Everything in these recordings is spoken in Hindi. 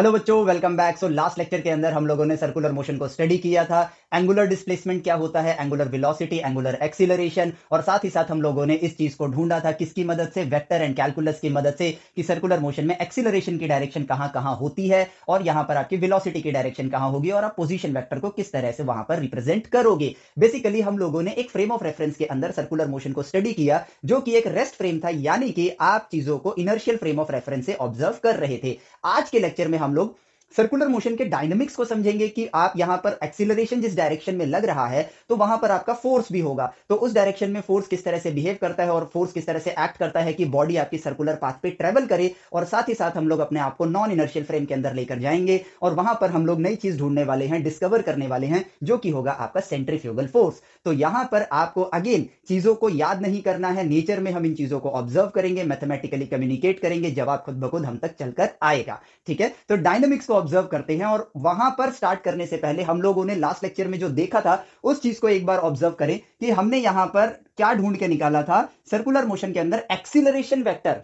हेलो बच्चों welcome back so last lecture के अंदर हम लोगों ने सर्कुलर मोशन को स्टडी किया था एंगुलर डिस्प्लेसमेंट क्या होता है एंगुलर वेलोसिटी एंगुलर एक्सीलरेशन और साथ ही साथ हम लोगों ने इस चीज को ढूंढा था किसकी मदद से वेक्टर एंड कैलकुलस की मदद से कि सर्कुलर मोशन में एक्सीलरेशन की डायरेक्शन कहां कहां होती है और यहां पर आपकी विलोसिटी की डायरेक्शन कहां होगी और आप पोजिशन वैक्टर को किस तरह से वहां पर रिप्रेजेंट करोगे बेसिकली हम लोगों ने एक फ्रेम ऑफ रेफरेंस के अंदर सर्कुलर मोशन को स्टडी किया जो कि एक रेस्ट फ्रेम था यानी कि आप चीजों को इनर्शियल फ्रेम ऑफ रेफरेंस से ऑब्जर्व कर रहे थे आज के लेक्चर में हम l'eau. सर्कुलर मोशन के डायनेमिक्स को समझेंगे कि आप यहां पर एक्सिलरेशन जिस डायरेक्शन में लग रहा है तो वहां पर आपका फोर्स भी होगा तो उस डायरेक्शन में फोर्स किस तरह से बिहेव करता है और फोर्स किस तरह से एक्ट करता है कि बॉडी आपकी सर्कुलर पाथ पे ट्रेवल करे और साथ ही साथ हम लोग अपने आप को नॉन इनर्शियल फ्रेम के अंदर लेकर जाएंगे और वहां पर हम लोग नई चीज ढूंढने वाले हैं डिस्कवर करने वाले हैं जो कि होगा आपका सेंट्रीफ्यूगल फोर्स तो यहां पर आपको अगेन चीजों को याद नहीं करना है नेचर में हम इन चीजों को ऑब्जर्व करेंगे मैथमेटिकली कम्युनिकेट करेंगे जवाब खुद बखुद हम तक चलकर आएगा ठीक है तो डायनेमिक्स को ऑब्जर्व करते हैं और वहां पर स्टार्ट करने से पहले हम लोगों ने लास्ट लेक्चर में जो देखा था उस चीज को एक बार ऑब्जर्व करें कि हमने यहां पर क्या ढूंढ के निकाला था सर्कुलर मोशन के अंदर एक्सिलरेशन वेक्टर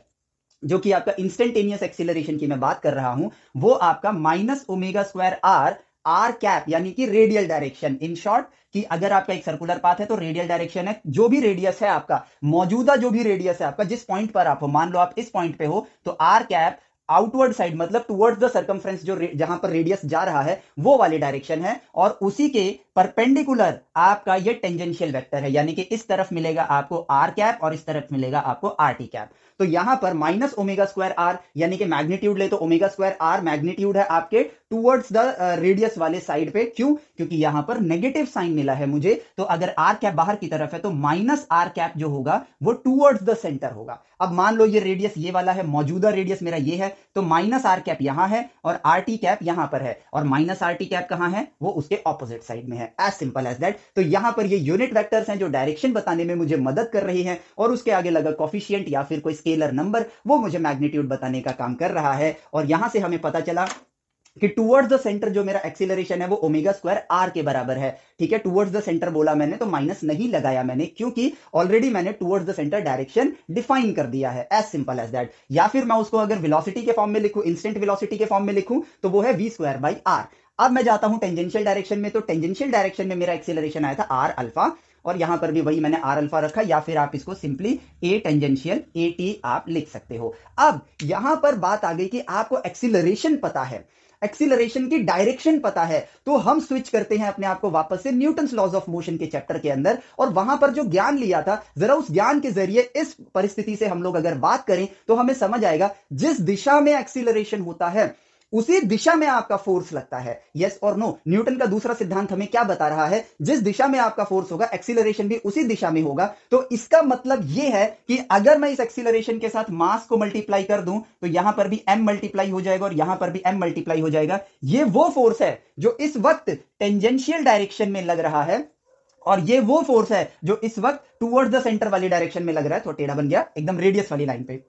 जो कि आपका इंस्टेंटेनियस एक्सिलरेशन की मैं बात कर रहा हूं वो आपका minus omega square R R cap यानी कि रेडियल डायरेक्शन इन शॉर्ट कि अगर आपका एक सर्कुलर पाथ है तो रेडियल डायरेक्शन है जो भी रेडियस है आपका मौजूदा जो भी रेडियस है आपका जिस पॉइंट पर आप हो मान लो आप इस पॉइंट पे हो तो आर कैप आउटवर्ड साइड मतलब टुवर्ड्स द सर्कमफ्रेंस जो जहां पर रेडियस जा रहा है वो वाली डायरेक्शन है और उसी के परपेंडिकुलर आपका ये टेंजेंशियल वेक्टर है यानी कि इस तरफ मिलेगा आपको आर कैप और इस तरफ मिलेगा आपको आर टी कैप तो यहां पर माइनस ओमेगा स्क्वायर आर यानी कि मैग्नीट्यूड ले तो ओमेगा स्क्वायर आर मैग्नीट्यूड है आपके टूवर्ड्स द रेडियस वाले साइड पे क्यों क्योंकि यहां पर नेगेटिव साइन मिला है मुझे तो अगर आर कैप बाहर की तरफ है तो माइनस आर कैप जो होगा वो टूवर्ड्स द सेंटर होगा अब मान लो ये रेडियस ये वाला है मौजूदा रेडियस मेरा ये है तो माइनस आर कैप यहां है और आर टी कैप यहां पर है और माइनस आर टी कैप कहां है वो उसके ऑपोजिट साइड में है एज सिंपल एज दैट तो यहां पर ये यूनिट वैक्टर्स हैं जो डायरेक्शन बताने में मुझे मदद कर रही है और उसके आगे लगा कॉफिशियंट या फिर कोई स्केलर नंबर वो मुझे मैग्नीट्यूड बताने का काम कर रहा है और यहां से हमें पता चला कि टुवर्ड्स द सेंटर जो मेरा एक्सिलरेशन है वो ओमेगा स्क्वायर आर के बराबर है ठीक है टुवर्ड्स द सेंटर बोला मैंने तो माइनस नहीं लगाया मैंने क्योंकि ऑलरेडी मैंने towards the centre direction define कर दिया है एज सिंपल एज दैट या फिर मैं उसको अगर वेलोसिटी के फॉर्म में लिखूं इंस्टेंट वेलोसिटी के फॉर्म में लिखूं तो वो है वी स्क्वायर बाई आर अब मैं जाता हूं टेंजेंशियल डायरेक्शन में तो टेंजेंशियल डायरेक्शन में मेरा एक्सेलरेशन आया था आर अल्फा और यहां पर भी वही मैंने आर अल्फा रखा या फिर आप इसको simply A tangential A T आप लिख सकते हो अब यहां पर बात आ गई कि आपको एक्सिलरेशन पता है एक्सिलरेशन की डायरेक्शन पता है तो हम स्विच करते हैं अपने आप को वापस से न्यूटन लॉज ऑफ मोशन के चैप्टर के अंदर और वहां पर जो ज्ञान लिया था जरा उस ज्ञान के जरिए इस परिस्थिति से हम लोग अगर बात करें तो हमें समझ आएगा जिस दिशा में एक्सिलरेशन होता है उसी दिशा में आपका फोर्स लगता है यस और नो न्यूटन का दूसरा सिद्धांत हमें क्या बता रहा है जिस दिशा में आपका फोर्स होगा एक्सीलरेशन भी उसी दिशा में होगा तो इसका मतलब यह है कि अगर मैं इस एक्सीलरेशन के साथ मास को मल्टीप्लाई कर दूं तो यहां पर भी एम मल्टीप्लाई हो जाएगा और यहां पर भी एम मल्टीप्लाई हो जाएगा ये वो फोर्स है जो इस वक्त टेंजेंशियल डायरेक्शन में लग रहा है और ये वो फोर्स है जो इस वक्त टूवर्ड द सेंटर वाली डायरेक्शन में लग रहा है तो टेढ़ा बन गया एकदम रेडियस वाली लाइन पे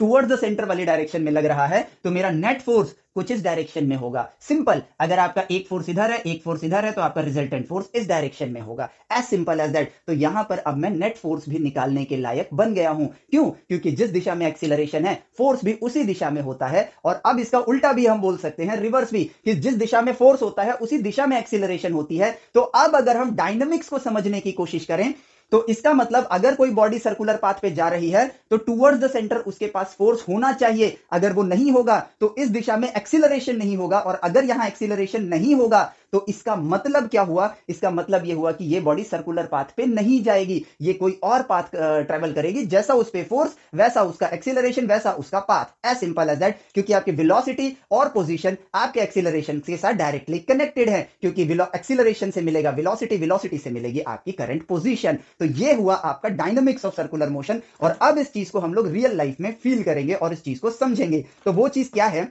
टूवर्ड द सेंटर वाली डायरेक्शन में लग रहा है तो मेरा नेट फोर्स कुछ इस डायरेक्शन में होगा सिंपल अगर आपका एक फोर्स इधर है एक फोर्स इधर है तो आपका रिजल्टेंट फोर्स इस डायरेक्शन में होगा एज सिंपल एज दैट तो यहां पर अब मैं नेट फोर्स भी निकालने के लायक बन गया हूं क्यों क्योंकि जिस दिशा में एक्सिलरेशन है फोर्स भी उसी दिशा में होता है और अब इसका उल्टा भी हम बोल सकते हैं रिवर्स भी कि जिस दिशा में फोर्स होता है उसी दिशा में एक्सिलरेशन होती है तो अब अगर हम डायनेमिक्स को समझने की कोशिश करें तो इसका मतलब अगर कोई बॉडी सर्कुलर पाथ पे जा रही है तो टूवर्ड्स द सेंटर उसके पास फोर्स होना चाहिए अगर वो नहीं होगा तो इस दिशा में एक्सिलरेशन नहीं होगा और अगर यहां एक्सिलरेशन नहीं होगा तो इसका मतलब क्या हुआ इसका मतलब ये हुआ कि ये बॉडी सर्कुलर पाथ पे नहीं जाएगी ये कोई और पाथ ट्रेवल करेगी जैसा उस पर फोर्स वैसा उसका एक्सिलरेशन वैसा उसका path as simple as that क्योंकि आपकी वेलोसिटी और पोजीशन आपके एक्सिलरेशन के साथ डायरेक्टली कनेक्टेड है क्योंकि एक्सिलरेशन से मिलेगा वेलोसिटी वेलोसिटी से मिलेगी आपकी करंट पोजीशन तो ये हुआ आपका डायनामिक्स ऑफ सर्कुलर मोशन और अब इस चीज को हम लोग रियल लाइफ में फील करेंगे और इस चीज को समझेंगे तो वो चीज क्या है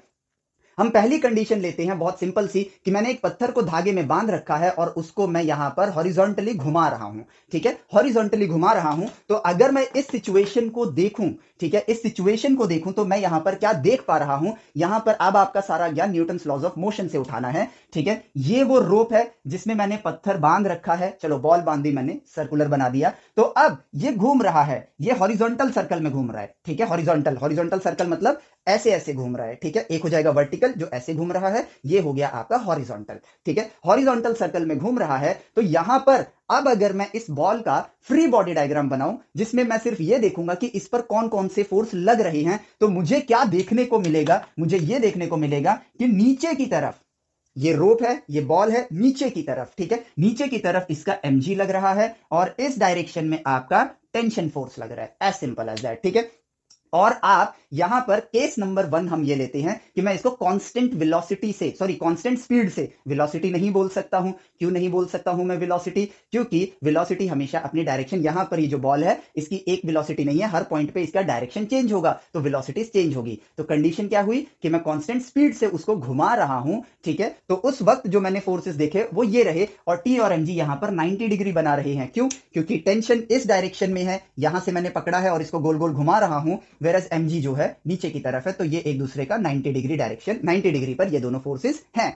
हम पहली कंडीशन लेते हैं बहुत सिंपल सी कि मैंने एक पत्थर को धागे में बांध रखा है और उसको मैं यहां पर हॉरिजॉन्टली घुमा रहा हूँ ठीक है हॉरिजॉन्टली घुमा रहा हूँ तो अगर मैं इस सिचुएशन को देखूं ठीक है इस सिचुएशन को देखूं तो मैं यहाँ पर क्या देख पा रहा हूं यहां पर अब आपका सारा ज्ञान न्यूटन लॉज ऑफ मोशन से उठाना है ठीक है ये वो रोप है जिसमें मैंने पत्थर बांध रखा है चलो बॉल बांधी मैंने सर्कुलर बना दिया तो अब ये घूम रहा है ये हॉरिजॉन्टल सर्कल में घूम रहा है ठीक है हॉरिजॉन्टल हॉरिजॉन्टल सर्कल मतलब ऐसे ऐसे घूम रहा है ठीक है एक हो जाएगा वर्टिकल जो ऐसे घूम रहा है ये हो गया आपका हॉरिजॉन्टल ठीक है हॉरिजॉन्टल सर्कल में घूम रहा है तो यहां पर अब अगर मैं इस बॉल का फ्री बॉडी डायग्राम बनाऊं जिसमें मैं सिर्फ ये देखूंगा कि इस पर कौन कौन से फोर्स लग रहे हैं तो मुझे क्या देखने को मिलेगा मुझे ये देखने को मिलेगा कि नीचे की तरफ ये रोप है ये बॉल है नीचे की तरफ ठीक है नीचे की तरफ इसका एमजी लग रहा है और इस डायरेक्शन में आपका टेंशन फोर्स लग रहा है एज सिंपल एज दैट ठीक है और आप यहां पर केस नंबर वन हम ये लेते हैं कि मैं इसको कांस्टेंट वेलोसिटी से सॉरी कांस्टेंट स्पीड से वेलोसिटी नहीं बोल सकता हूं क्यों नहीं बोल सकता हूं मैं वेलोसिटी क्योंकि वेलोसिटी हमेशा अपनी डायरेक्शन यहां पर ही जो बॉल है इसकी एक वेलोसिटी नहीं है हर पॉइंट पे इसका डायरेक्शन चेंज होगा तो विलोसिटी चेंज होगी तो कंडीशन क्या हुई कि मैं कॉन्स्टेंट स्पीड से उसको घुमा रहा हूं ठीक है तो उस वक्त जो मैंने फोर्सेस देखे वो ये रहे और टी और एम जी यहां पर नाइनटी डिग्री बना रहे हैं क्यों क्योंकि टेंशन इस डायरेक्शन में है यहां से मैंने पकड़ा है और इसको गोल गोल घुमा रहा हूं वेरस एम जो है नीचे की तरफ है तो ये एक दूसरे का 90 डिग्री डायरेक्शन नाइन्टी डिग्री पर ये दोनों फोर्सेस हैं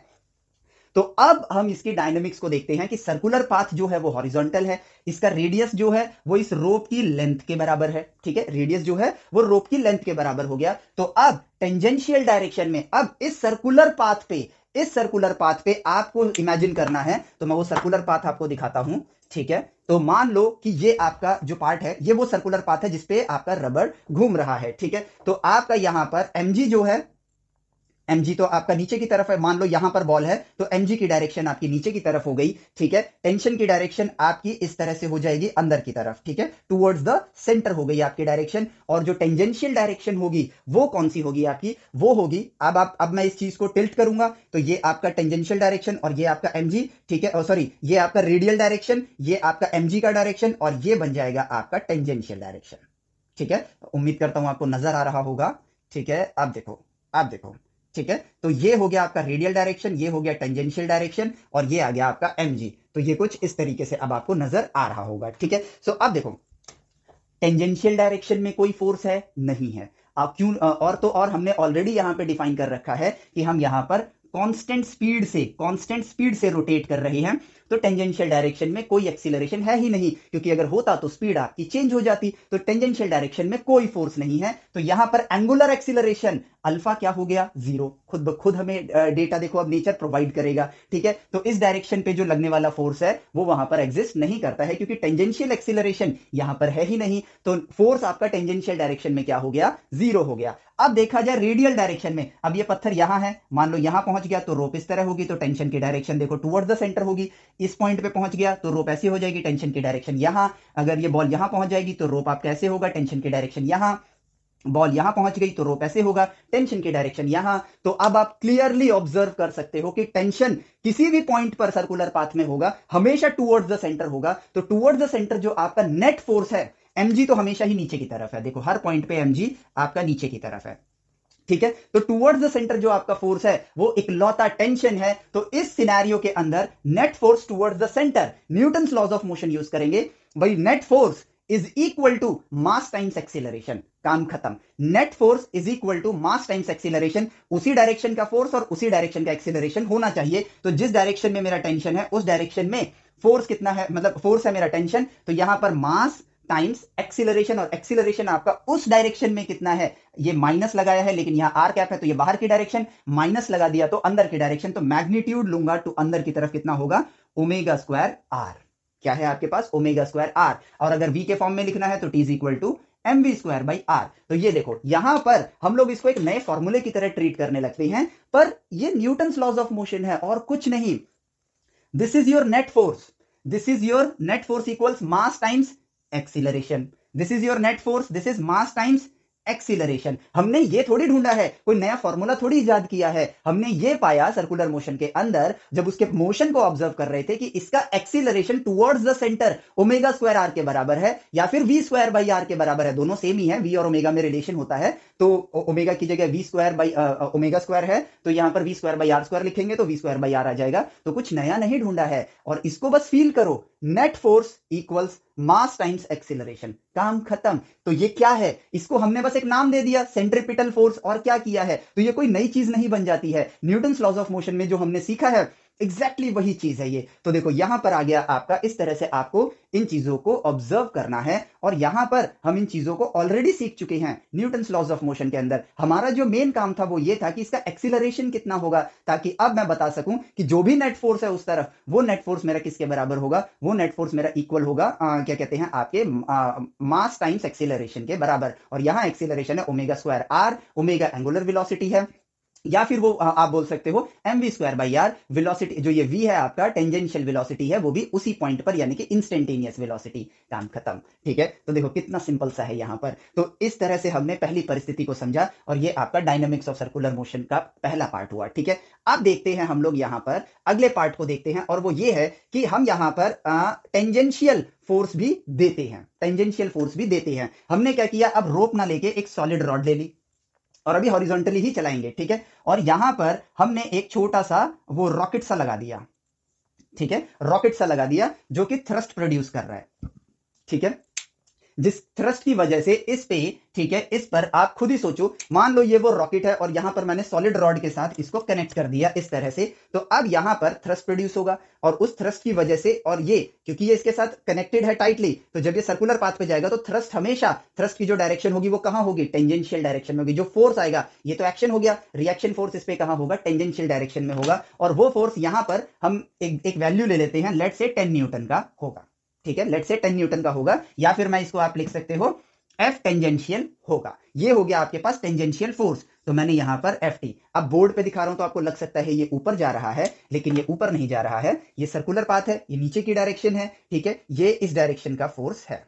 तो अब हम इसकी डायनेमिक्स को देखते हैं कि सर्कुलर पाथ जो है वो हॉरिजॉन्टल है इसका रेडियस जो है वो इस रोप की लेंथ के बराबर है ठीक है रेडियस जो है वो रोप की लेंथ के बराबर हो गया तो अब टेंजेंशियल डायरेक्शन में अब इस सर्कुलर पाथ पे इस सर्कुलर पाथ पे आपको इमेजिन करना है तो मैं वो सर्कुलर पाथ आपको दिखाता हूं ठीक है तो मान लो कि ये आपका जो पार्ट है ये वो सर्कुलर पाथ है जिसपे आपका रबर घूम रहा है ठीक है तो आपका यहां पर एम जो है एम तो आपका नीचे की तरफ है मान लो यहां पर बॉल है तो एम की डायरेक्शन आपकी नीचे की तरफ हो गई ठीक है टेंशन की डायरेक्शन आपकी इस तरह से हो जाएगी अंदर की तरफ ठीक है टूवर्ड्स द सेंटर हो गई आपकी डायरेक्शन और जो टेंजेंशियल डायरेक्शन होगी वो कौन सी होगी आपकी वो होगी अब आप अब मैं इस चीज को टिल्ट करूंगा तो ये आपका टेंजेंशियल डायरेक्शन और ये आपका एम ठीक है सॉरी ये आपका रेडियल डायरेक्शन ये आपका एम का डायरेक्शन और ये बन जाएगा आपका टेंजेंशियल डायरेक्शन ठीक है उम्मीद करता हूं आपको नजर आ रहा होगा ठीक है आप देखो आप देखो ठीक है तो ये हो गया आपका रेडियल डायरेक्शन ये हो गया टेंजेंशियल डायरेक्शन और ये आ गया आपका एम तो ये कुछ इस तरीके से अब आपको नजर आ रहा होगा ठीक है सो अब देखो टेंजेंशियल डायरेक्शन में कोई फोर्स है नहीं है आप क्यों और तो और हमने ऑलरेडी यहां पे डिफाइन कर रखा है कि हम यहां पर कांस्टेंट स्पीड से कांस्टेंट स्पीड से रोटेट कर रहे हैं तो टेंजेंशियल डायरेक्शन में कोई एक्सीलरेशन है ही नहीं क्योंकि अगर होता तो स्पीड आपकी चेंज हो जाती तो टेंजेंशियल डायरेक्शन में कोई फोर्स नहीं है तो यहां पर एंगुलर एक्सीलरेशन अल्फा क्या हो गया जीरो खुद ब खुद हमें डेटा देखो अब नेचर प्रोवाइड करेगा ठीक है तो इस डायरेक्शन पे जो लगने वाला फोर्स है वो वहां पर एग्जिस्ट नहीं करता है क्योंकि टेंजेंशियल एक्सीलरेशन यहां पर है ही नहीं तो फोर्स आपका टेंजेंशियल डायरेक्शन में क्या हो गया जीरो हो गया अब देखा जाए रेडियल डायरेक्शन में अब ये पत्थर यहां है मान लो यहां पहुंच गया तो रोप इस तरह होगी तो टेंशन की डायरेक्शन देखो टूवर्ड द सेंटर होगी इस पॉइंट पे पहुंच गया तो रोप ऐसे हो जाएगी टेंशन की डायरेक्शन यहां अगर ये बॉल यहां पहुंच जाएगी तो रोप आप कैसे होगा टेंशन की डायरेक्शन यहां बॉल यहां पहुंच गई तो रोप ऐसे होगा टेंशन के डायरेक्शन यहां तो अब आप क्लियरली ऑब्जर्व कर सकते हो कि टेंशन किसी भी पॉइंट पर सर्कुलर पाथ में होगा हमेशा टूवर्ड्स द सेंटर होगा तो टूवर्ड्स द सेंटर जो आपका नेट फोर्स है एमजी तो हमेशा ही नीचे की तरफ है देखो हर पॉइंट पे एमजी आपका नीचे की तरफ है ठीक है तो टूवर्ड्स द सेंटर जो आपका फोर्स है वो इकलौता टेंशन है तो इस सिनेरियो के अंदर net force towards the centre Newton laws of motion use करेंगे भाई net force is equal to mass times acceleration काम खत्म net force is equal to mass times acceleration उसी डायरेक्शन का फोर्स और उसी डायरेक्शन का एक्सिलरेशन होना चाहिए तो जिस डायरेक्शन में मेरा टेंशन है उस डायरेक्शन में फोर्स कितना है मतलब फोर्स है मेरा टेंशन तो यहां पर मास टाइम्स एक्सिलरेशन और एक्सिलरेशन आपका उस डायरेक्शन में कितना है ये माइनस लगाया है लेकिन यहाँ आर कैप है तो ये बाहर की डायरेक्शन माइनस लगा दिया तो अंदर की डायरेक्शन तो मैग्नीट्यूड लूंगा टू तो अंदर की तरफ कितना होगा ओमेगा स्क्वायर आर क्या है आपके पास ओमेगा स्क्वायर आर और अगर वी के फॉर्म में लिखना है तो T is equal to M we square by R तो ये देखो यहां पर हम लोग इसको एक नए फॉर्मूले की तरह ट्रीट करने लगते हैं पर ये न्यूटन लॉज ऑफ मोशन है और कुछ नहीं this is your net force this is your net force equals mass times acceleration. This is your net force. This is mass times acceleration हमने ये थोड़ी ढूंढा है कोई नया फॉर्मूला थोड़ी इजाद किया है हमने ये पाया सर्कुलर मोशन के अंदर जब उसके मोशन को ऑब्जर्व कर रहे थे कि इसका acceleration towards the centre omega square R के बराबर है या फिर वी स्क्वायर बाई आर के बराबर है दोनों सेम ही है वी और ओमेगा में रिलेशन होता है तो ओमेगा की जगह V square by omega square है तो यहां पर V square by R square लिखेंगे तो वी स्क्वायर बाई आर आ जाएगा तो कुछ नया नहीं ढूंढा है और इसको बस फील करो net force equals mass times acceleration काम खत्म तो ये क्या है इसको हमने बस बस एक नाम दे दिया सेंट्रिपिटल फोर्स और क्या किया है तो ये कोई नई चीज नहीं बन जाती है न्यूटन लॉज ऑफ मोशन में जो हमने सीखा है एग्जैक्टली exactly वही चीज है ये तो देखो यहां पर आ गया आपका इस तरह से आपको इन चीजों को ऑब्जर्व करना है और यहां पर हम इन चीजों को ऑलरेडी सीख चुके हैं न्यूटन लॉज ऑफ मोशन के अंदर हमारा जो मेन काम था वो ये था कि इसका एक्सिलरेशन कितना होगा ताकि अब मैं बता सकूं कि जो भी नेट फोर्स है उस तरफ वो नेट फोर्स मेरा किसके बराबर होगा वो नेट फोर्स मेरा इक्वल होगा आ, क्या कहते हैं आपके मास टाइम्स एक्सिलरेशन के बराबर और यहां एक्सिलरेशन है omega square are omega angular velocity है या फिर वो आप बोल सकते हो M we square by R velocity जो ये वी है आपका टेंजेंशियल वेलोसिटी है वो भी उसी पॉइंट पर यानी कि इंस्टेंटेनियस वेलोसिटी काम खत्म ठीक है तो देखो कितना सिंपल सा है यहां पर तो इस तरह से हमने पहली परिस्थिति को समझा और ये आपका डायनामिक्स ऑफ सर्कुलर मोशन का पहला पार्ट हुआ ठीक है अब देखते हैं हम लोग यहां पर अगले पार्ट को देखते हैं और वो ये है कि हम यहां पर टेंजेंशियल फोर्स भी देते हैं टेंजेंशियल फोर्स भी देते हैं हमने क्या किया अब रोप ना लेके एक सॉलिड रॉड ले ली और अभी हॉरिजॉन्टली ही चलाएंगे ठीक है और यहां पर हमने एक छोटा सा वो रॉकेट सा लगा दिया ठीक है रॉकेट सा लगा दिया जो कि थ्रस्ट प्रोड्यूस कर रहा है ठीक है जिस थ्रस्ट की वजह से इस पे ठीक है इस पर आप खुद ही सोचो मान लो ये वो रॉकेट है और यहां पर मैंने सॉलिड रॉड के साथ इसको कनेक्ट कर दिया इस तरह से तो अब यहां पर थ्रस्ट प्रोड्यूस होगा और उस थ्रस्ट की वजह से और ये क्योंकि ये इसके साथ कनेक्टेड है टाइटली तो जब ये सर्कुलर पाथ पे जाएगा तो थ्रस्ट हमेशा थ्रस्ट की जो डायरेक्शन होगी वो कहां होगी टेंजेंशियल डायरेक्शन में होगी जो फोर्स आएगा ये तो एक्शन हो गया रिएक्शन फोर्स इस पर कहां होगा टेंजेंशियल डायरेक्शन में होगा और वो फोर्स यहां पर हम एक वैल्यू ले लेते हैं लेट से टेन न्यूटन का होगा ठीक है लेट से टेन न्यूटन का होगा या फिर मैं इसको आप लिख सकते हो एफ टेंजेंशियल होगा ये हो गया आपके पास टेंजेंशियल फोर्स तो मैंने यहां पर एफ टी अब बोर्ड पे दिखा रहा हूं तो आपको लग सकता है ये ऊपर जा रहा है लेकिन ये ऊपर नहीं जा रहा है ये सर्कुलर पाथ है ये नीचे की डायरेक्शन है ठीक है ये इस डायरेक्शन का फोर्स है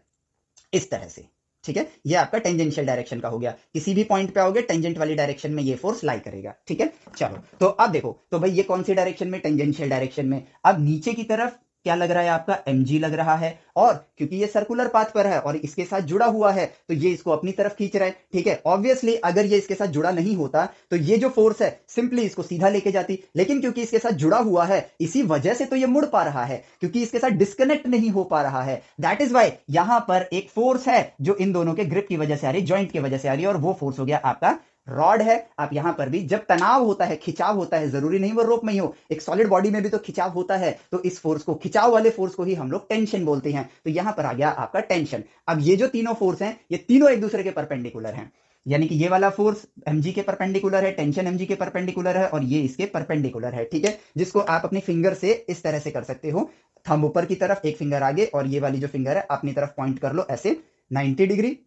इस तरह से ठीक है ये आपका टेंजेंशियल डायरेक्शन का हो गया किसी भी पॉइंट पे आओगे टेंजेंट वाली डायरेक्शन में ये फोर्स लाई करेगा ठीक है चलो तो अब देखो तो भाई ये कौन सी डायरेक्शन में टेंजेंशियल डायरेक्शन में अब नीचे की तरफ क्या लग रहा है आपका एम लग रहा है और क्योंकि ये सर्कुलर पाथ पर है और इसके साथ जुड़ा हुआ है तो ये इसको अपनी तरफ खींच रहा है ठीक है ऑब्वियसली अगर ये इसके साथ जुड़ा नहीं होता तो ये जो फोर्स है सिंपली इसको सीधा लेके जाती लेकिन क्योंकि इसके साथ जुड़ा हुआ है इसी वजह से तो ये मुड़ पा रहा है क्योंकि इसके साथ डिस्कनेक्ट नहीं हो पा रहा है दैट इज वाई यहां पर एक फोर्स है जो इन दोनों के ग्रिप की वजह से आ रही है ज्वाइंट की वजह से आ रही है और वो फोर्स हो गया आपका रॉड है आप यहां पर भी जब तनाव होता है खिंचाव होता है जरूरी नहीं वो रोप में ही हो एक सॉलिड बॉडी में भी तो खिंचाव होता है तो इस फोर्स को खिंचाव वाले फोर्स को ही हम लोग टेंशन बोलते हैं तो यहां पर आ गया आपका टेंशन अब ये जो तीनों फोर्स हैं ये तीनों एक दूसरे के परपेंडिकुलर हैं यानी कि ये वाला फोर्स एम के परपेंडिकुलर है टेंशन एम के परपेंडिकुलर है और ये इसके परपेंडिकुलर है ठीक है जिसको आप अपने फिंगर से इस तरह से कर सकते हो थम ऊपर की तरफ एक फिंगर आगे और ये वाली जो फिंगर है अपनी तरफ पॉइंट कर लो ऐसे 90 डिग्री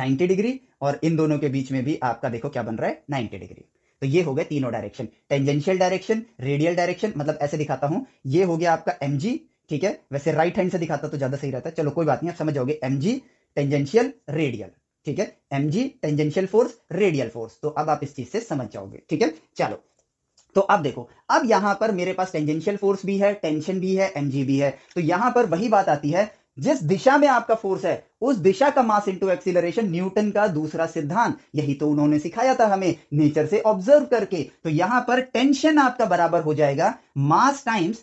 90 डिग्री और इन दोनों के बीच में भी आपका देखो क्या बन रहा है 90 डिग्री तो ये हो गए तीनों direction tangential direction radial direction मतलब ऐसे दिखाता हूं ये हो गया आपका एम ठीक है वैसे राइट हैंड से दिखाता तो ज्यादा सही रहता है चलो कोई बात नहीं आप समझ जाओगे एम टेंजेंशियल रेडियल ठीक है M tangential force radial force तो अब आप इस चीज से समझ जाओगे ठीक है चलो तो अब देखो अब यहां पर मेरे पास टेंजेंशियल फोर्स भी है टेंशन भी है एमजी भी है तो यहां पर वही बात आती है जिस दिशा में आपका फोर्स है उस दिशा का मास इनटू एक्सीलरेशन न्यूटन का दूसरा सिद्धांत यही तो उन्होंने सिखाया था हमें नेचर से ऑब्जर्व करके तो यहां पर टेंशन आपका बराबर हो जाएगा मास टाइम्स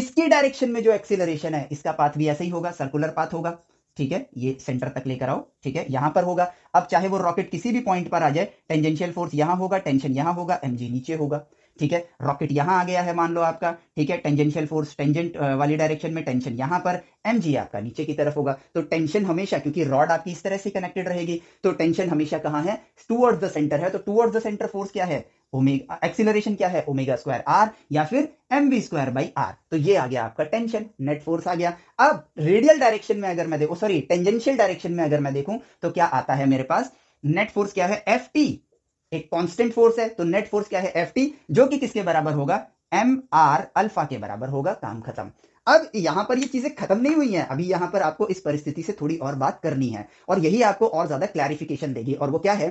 इसकी डायरेक्शन में जो एक्सीलरेशन है इसका पाथ भी ऐसे ही होगा सर्कुलर पाथ होगा ठीक है ये सेंटर तक लेकर आओ ठीक है यहां पर होगा अब चाहे वो रॉकेट किसी भी पॉइंट पर आ जाए टेंजेंशियल फोर्स यहां होगा टेंशन यहां होगा एमजी नीचे होगा ठीक है रॉकेट यहां आ गया है मान लो आपका ठीक है टेंजेंशियल फोर्स टेंजेंट वाली डायरेक्शन में टेंशन यहां पर एम आपका नीचे की तरफ होगा तो टेंशन हमेशा क्योंकि रॉड आपकी इस तरह से कनेक्टेड रहेगी तो टेंशन हमेशा कहां है टूवर्ड्स द सेंटर है तो टूवर्ड्स द सेंटर फोर्स क्या है ओमेगा एक्सिलरेशन क्या है ओमेगा स्क्वायर आर या फिर M V square by R तो ये आ गया आपका टेंशन नेट फोर्स आ गया अब रेडियल डायरेक्शन में अगर मैं देखू सॉरी टेंजेंशियल डायरेक्शन में अगर मैं देखूं तो क्या आता है मेरे पास नेट फोर्स क्या है एफ टी एक कांस्टेंट फोर्स है तो नेट फोर्स क्या है एफ जो कि किसके बराबर होगा एम आर अल्फा के बराबर होगा काम खत्म अब यहां पर ये चीजें खत्म नहीं हुई हैं अभी यहां पर आपको इस परिस्थिति से थोड़ी और बात करनी है और यही आपको और ज्यादा क्लैरिफिकेशन देगी और वो क्या है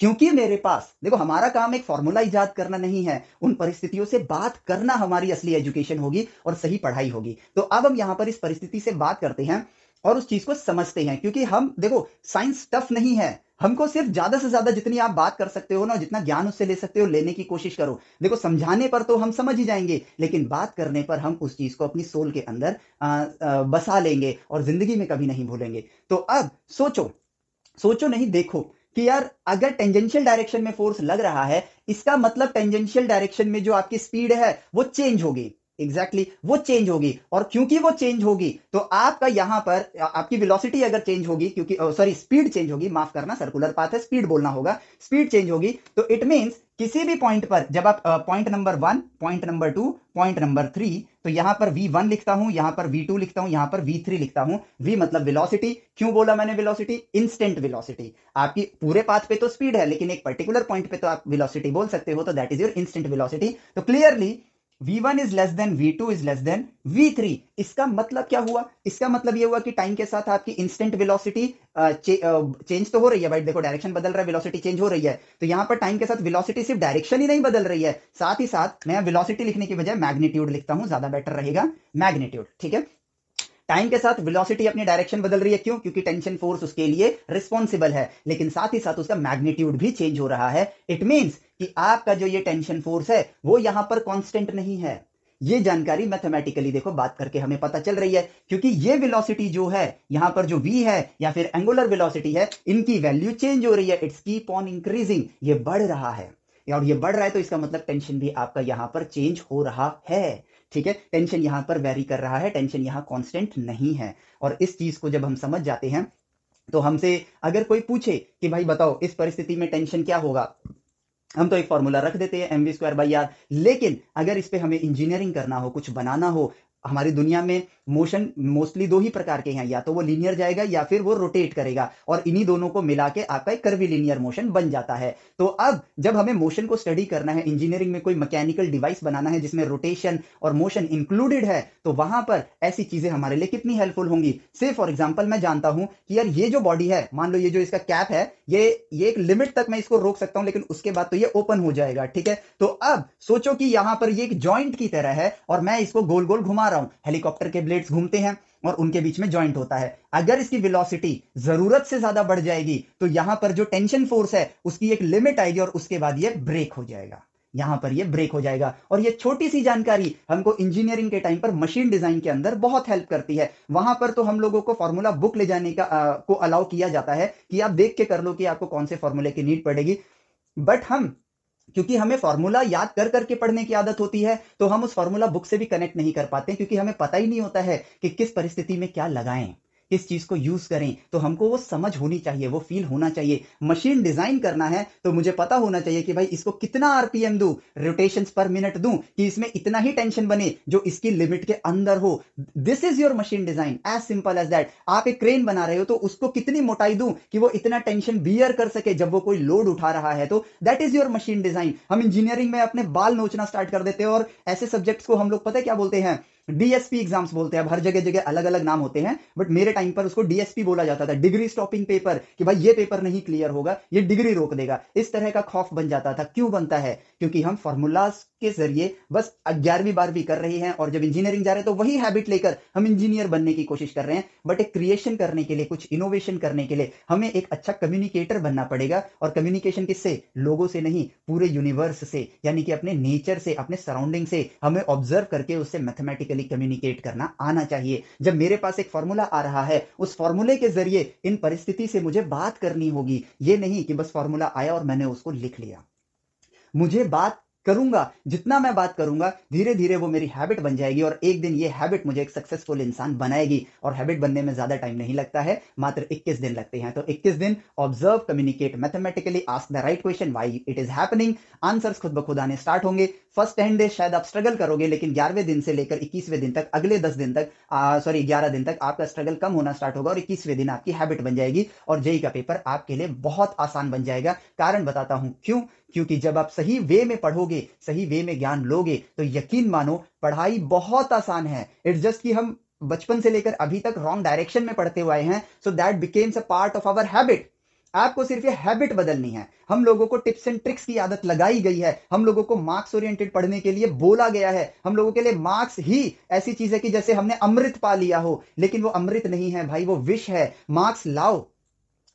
क्योंकि मेरे पास देखो हमारा काम एक फॉर्मूला ईजाद करना नहीं है उन परिस्थितियों से बात करना हमारी असली एजुकेशन होगी और सही पढ़ाई होगी तो अब हम यहां पर इस परिस्थिति से बात करते हैं और उस चीज को समझते हैं क्योंकि हम देखो साइंस टफ नहीं है हमको सिर्फ ज्यादा से ज्यादा जितनी आप बात कर सकते हो ना जितना ज्ञान उससे ले सकते हो लेने की कोशिश करो देखो समझाने पर तो हम समझ ही जाएंगे लेकिन बात करने पर हम उस चीज को अपनी सोल के अंदर आ, आ, बसा लेंगे और जिंदगी में कभी नहीं भूलेंगे तो अब सोचो सोचो नहीं देखो कि यार अगर टेंजेंशियल डायरेक्शन में फोर्स लग रहा है इसका मतलब टेंजेंशियल डायरेक्शन में जो आपकी स्पीड है वो चेंज होगी एग्जैक्टली exactly, वो चेंज होगी और क्योंकि वो चेंज होगी तो आपका यहां पर आपकी वेलोसिटी अगर चेंज होगी क्योंकि सॉरी स्पीड चेंज होगी माफ करना सर्कुलर पाथ है स्पीड बोलना होगा स्पीड चेंज होगी तो इट मीन्स किसी भी पॉइंट पर जब आप point number one point number two point number three तो यहां पर वी वन लिखता हूं यहां पर वी टू लिखता हूं यहां पर वी थ्री लिखता हूं वी मतलब वेलोसिटी क्यों बोला मैंने वेलोसिटी इंस्टेंट वेलोसिटी आपकी पूरे पाथ पे तो स्पीड है लेकिन एक पर्टिकुलर पॉइंट पे तो आप वेलोसिटी बोल सकते हो तो that is your instant velocity तो clearly v1 is less than V two is less than V three इसका मतलब क्या हुआ इसका मतलब यह हुआ कि टाइम के साथ आपकी इंस्टेंट विलोसिटी चेंज तो हो रही है भाई देखो डायरेक्शन बदल रहा है विलोसिटी चेंज हो रही है तो यहां पर टाइम के साथ विलोसिटी सिर्फ डायरेक्शन ही नहीं बदल रही है साथ ही साथ मैं विलोसिटी लिखने की बजाय मैग्नीट्यूड लिखता हूं ज्यादा बेटर रहेगा मैग्नीट्यूड ठीक है टाइम के साथ वेलोसिटी अपनी डायरेक्शन बदल रही है क्यों क्योंकि टेंशन फोर्स उसके लिए रिस्पॉन्सिबल है लेकिन साथ ही साथ उसका मैग्नीट्यूड भी चेंज हो रहा है इट मीन्स कि आपका जो ये टेंशन फोर्स है वो यहां पर कॉन्स्टेंट नहीं है ये जानकारी मैथमेटिकली देखो बात करके हमें पता चल रही है क्योंकि ये वेलोसिटी जो है यहां पर जो v है या फिर एंगुलर वेलोसिटी है इनकी वैल्यू चेंज हो रही है इट्स कीप ऑन इंक्रीजिंग ये बढ़ रहा है और ये बढ़ रहा है तो इसका मतलब टेंशन भी आपका यहां पर चेंज हो रहा है ठीक है टेंशन यहाँ पर वेरी कर रहा है टेंशन यहाँ कॉन्स्टेंट नहीं है और इस चीज को जब हम समझ जाते हैं तो हमसे अगर कोई पूछे कि भाई बताओ इस परिस्थिति में टेंशन क्या होगा हम तो एक फॉर्मूला रख देते हैं M we square by R लेकिन अगर इस पर हमें इंजीनियरिंग करना हो कुछ बनाना हो हमारी दुनिया में मोशन मोस्टली दो ही प्रकार के हैं या तो वो लीनियर जाएगा या फिर वो रोटेट करेगा और इन्हीं दोनों को मिला के आपका एक कर्वी लीनियर मोशन बन जाता है तो अब जब हमें मोशन को स्टडी करना है इंजीनियरिंग में कोई मैकेनिकल डिवाइस बनाना है जिसमें रोटेशन और मोशन इंक्लूडेड है तो वहां पर ऐसी चीजें हमारे लिए कितनी हेल्पफुल होंगी से फॉर एग्जाम्पल मैं जानता हूं कि यार ये जो बॉडी है मान लो ये जो इसका कैप है ये ये एक लिमिट तक मैं इसको रोक सकता हूं लेकिन उसके बाद तो ये ओपन हो जाएगा ठीक है तो अब सोचो कि यहां पर ये एक ज्वाइंट की तरह है और मैं इसको गोल गोल घुमा आ रहा हूं हेलीकॉप्टर के ब्लेड्स घूमते हैं और उनके बीच में ज्वाइंट होता है अगर इसकी वेलोसिटी जरूरत से ज्यादा बढ़ जाएगी तो यहां पर जो टेंशन फोर्स है उसकी एक लिमिट आएगी और उसके बाद ये ब्रेक हो जाएगा यहां पर ये ब्रेक हो जाएगा और ये छोटी सी जानकारी हमको इंजीनियरिंग के टाइम पर मशीन डिजाइन के अंदर बहुत हेल्प करती है वहां पर तो हम लोगों को फॉर्मूला बुक ले जाने का आ, को अलाउ किया जाता है कि आप देख के कर लो कि आपको कौन से फॉर्मूले की नीड पड़ेगी बट हम क्योंकि हमें फॉर्मूला याद कर करके पढ़ने की आदत होती है तो हम उस फॉर्मूला बुक से भी कनेक्ट नहीं कर पाते क्योंकि हमें पता ही नहीं होता है कि किस परिस्थिति में क्या लगाएं किस चीज़ को यूज़ करें तो हमको वो समझ होनी चाहिए वो फील होना चाहिए मशीन डिज़ाइन करना है तो मुझे पता होना चाहिए कि भाई इसको कितना आरपीएम दू रोटेशन पर मिनट दू कि इसमें इतना ही टेंशन बने जो इसकी लिमिट के अंदर हो this is your machine design as simple as that आप एक क्रेन बना रहे हो तो उसको कितनी मोटाई दू कि वो इतना टेंशन बियर कर सके जब वो कोई लोड उठा रहा है तो that is your machine design हम इंजीनियरिंग में अपने बाल नोचना स्टार्ट कर देते हैं और ऐसे सब्जेक्ट्स को हम लोग पता क्या बोलते हैं डीएसपी एग्जाम्स बोलते हैं हर जगह जगह अलग अलग नाम होते हैं बट मेरे टाइम पर उसको डीएसपी बोला जाता था डिग्री स्टॉपिंग पेपर कि भाई ये पेपर नहीं क्लियर होगा ये डिग्री रोक देगा इस तरह का खौफ बन जाता था क्यों बनता है क्योंकि हम फॉर्मूलाज के जरिए बस ग्यारहवीं बारहवीं कर रहे हैं और जब इंजीनियरिंग जा रहे हैं तो वही हैबिट लेकर हम इंजीनियर बनने की कोशिश कर रहे हैं बट एक क्रिएशन करने के लिए कुछ इनोवेशन करने के लिए हमें एक अच्छा कम्युनिकेटर बनना पड़ेगा और कम्युनिकेशन किससे लोगों से नहीं पूरे यूनिवर्स से यानी कि अपने नेचर से अपने सराउंडिंग से हमें ऑब्जर्व करके उससे मैथमेटिकल प्रैक्टिकली कम्युनिकेट करना आना चाहिए जब मेरे पास एक फॉर्मूला आ रहा है उस फॉर्मूले के जरिए इन परिस्थिति से मुझे बात करनी होगी ये नहीं कि बस फॉर्मूला आया और मैंने उसको लिख लिया मुझे बात करूंगा जितना मैं बात करूंगा धीरे धीरे वो मेरी हैबिट बन जाएगी और एक दिन ये हैबिट मुझे एक सक्सेसफुल इंसान बनाएगी और हैबिट बनने में ज्यादा टाइम नहीं लगता है मात्र 21 दिन लगते हैं तो 21 दिन observe communicate mathematically ask the right question why it is happening answers खुद ब खुद आने स्टार्ट होंगे फर्स्ट टेन डेज शायद आप स्ट्रगल करोगे लेकिन ग्यारहवें दिन से लेकर इक्कीसवें दिन तक अगले दस दिन तक सॉरी ग्यारह दिन तक आपका स्ट्रगल कम होना स्टार्ट होगा और इक्कीसवें दिन आपकी हैबिट बन जाएगी और जेई का पेपर आपके लिए बहुत आसान बन जाएगा कारण बताता हूं क्यों क्योंकि जब आप सही वे में पढ़ोगे सही वे में ज्ञान लोगे तो यकीन मानो पढ़ाई बहुत आसान है इट्स जस्ट कि हम बचपन से लेकर अभी तक रॉन्ग डायरेक्शन में पढ़ते हुए हैं so that becomes a part of our habit आपको सिर्फ ये हैबिट बदलनी है हम लोगों को टिप्स एंड ट्रिक्स की आदत लगाई गई है हम लोगों को मार्क्स ओरिएंटेड पढ़ने के लिए बोला गया है हम लोगों के लिए मार्क्स ही ऐसी चीज है कि जैसे हमने अमृत पा लिया हो लेकिन वो अमृत नहीं है भाई वो विष है मार्क्स लाओ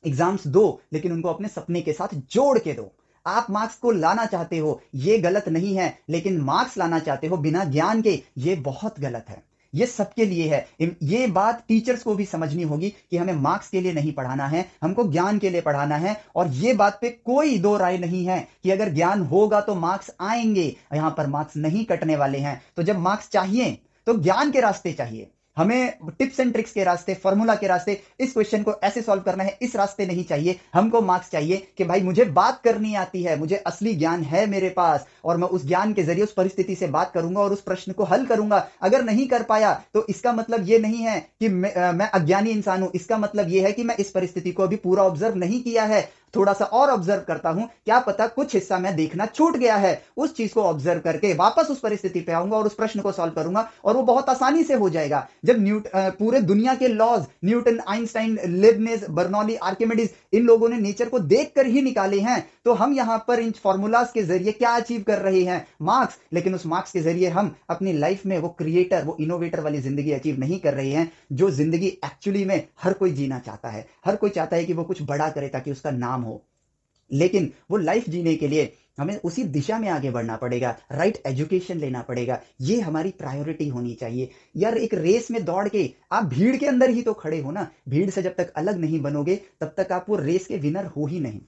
एग्जाम्स दो लेकिन उनको अपने सपने के साथ जोड़ के दो आप मार्क्स को लाना चाहते हो ये गलत नहीं है लेकिन मार्क्स लाना चाहते हो बिना ज्ञान के ये बहुत गलत है ये सबके लिए है ये बात टीचर्स को भी समझनी होगी कि हमें मार्क्स के लिए नहीं पढ़ाना है हमको ज्ञान के लिए पढ़ाना है और ये बात पे कोई दो राय नहीं है कि अगर ज्ञान होगा तो मार्क्स आएंगे यहां पर मार्क्स नहीं कटने वाले हैं तो जब मार्क्स चाहिए तो ज्ञान के रास्ते चाहिए हमें टिप्स एंड ट्रिक्स के रास्ते फॉर्मूला के रास्ते इस क्वेश्चन को ऐसे सॉल्व करना है इस रास्ते नहीं चाहिए हमको मार्क्स चाहिए कि भाई मुझे बात करनी आती है मुझे असली ज्ञान है मेरे पास और मैं उस ज्ञान के जरिए उस परिस्थिति से बात करूंगा और उस प्रश्न को हल करूंगा अगर नहीं कर पाया तो इसका मतलब ये नहीं है कि मैं, मैं अज्ञानी इंसान हूं इसका मतलब यह है कि मैं इस परिस्थिति को अभी पूरा ऑब्जर्व नहीं किया है थोड़ा सा और ऑब्जर्व करता हूं क्या पता कुछ हिस्सा मैं देखना छूट गया है उस चीज को ऑब्जर्व करके वापस उस परिस्थिति पे आऊंगा और उस प्रश्न को सॉल्व करूंगा और वो बहुत आसानी से हो जाएगा जब न्यूट पूरे दुनिया के laws Newton Einstein Leibniz Bernoulli Archimedes इन लोगों ने नेचर को देख ही निकाले हैं तो हम यहां पर इन फॉर्मूलाज के जरिए क्या अचीव कर रहे हैं मार्क्स लेकिन उस मार्क्स के जरिए हम अपनी लाइफ में वो क्रिएटर वो इनोवेटर वाली जिंदगी अचीव नहीं कर रहे हैं जो जिंदगी एक्चुअली में हर कोई जीना चाहता है हर कोई चाहता है कि वो कुछ बड़ा करे ताकि उसका नाम हो लेकिन वो लाइफ जीने के लिए हमें उसी दिशा में आगे बढ़ना पड़ेगा राइट एजुकेशन लेना पड़ेगा ये हमारी प्रायोरिटी होनी चाहिए यार एक रेस में दौड़ के आप भीड़ के अंदर ही तो खड़े हो ना भीड़ से जब तक अलग नहीं बनोगे तब तक आप वो रेस के विनर हो ही नहीं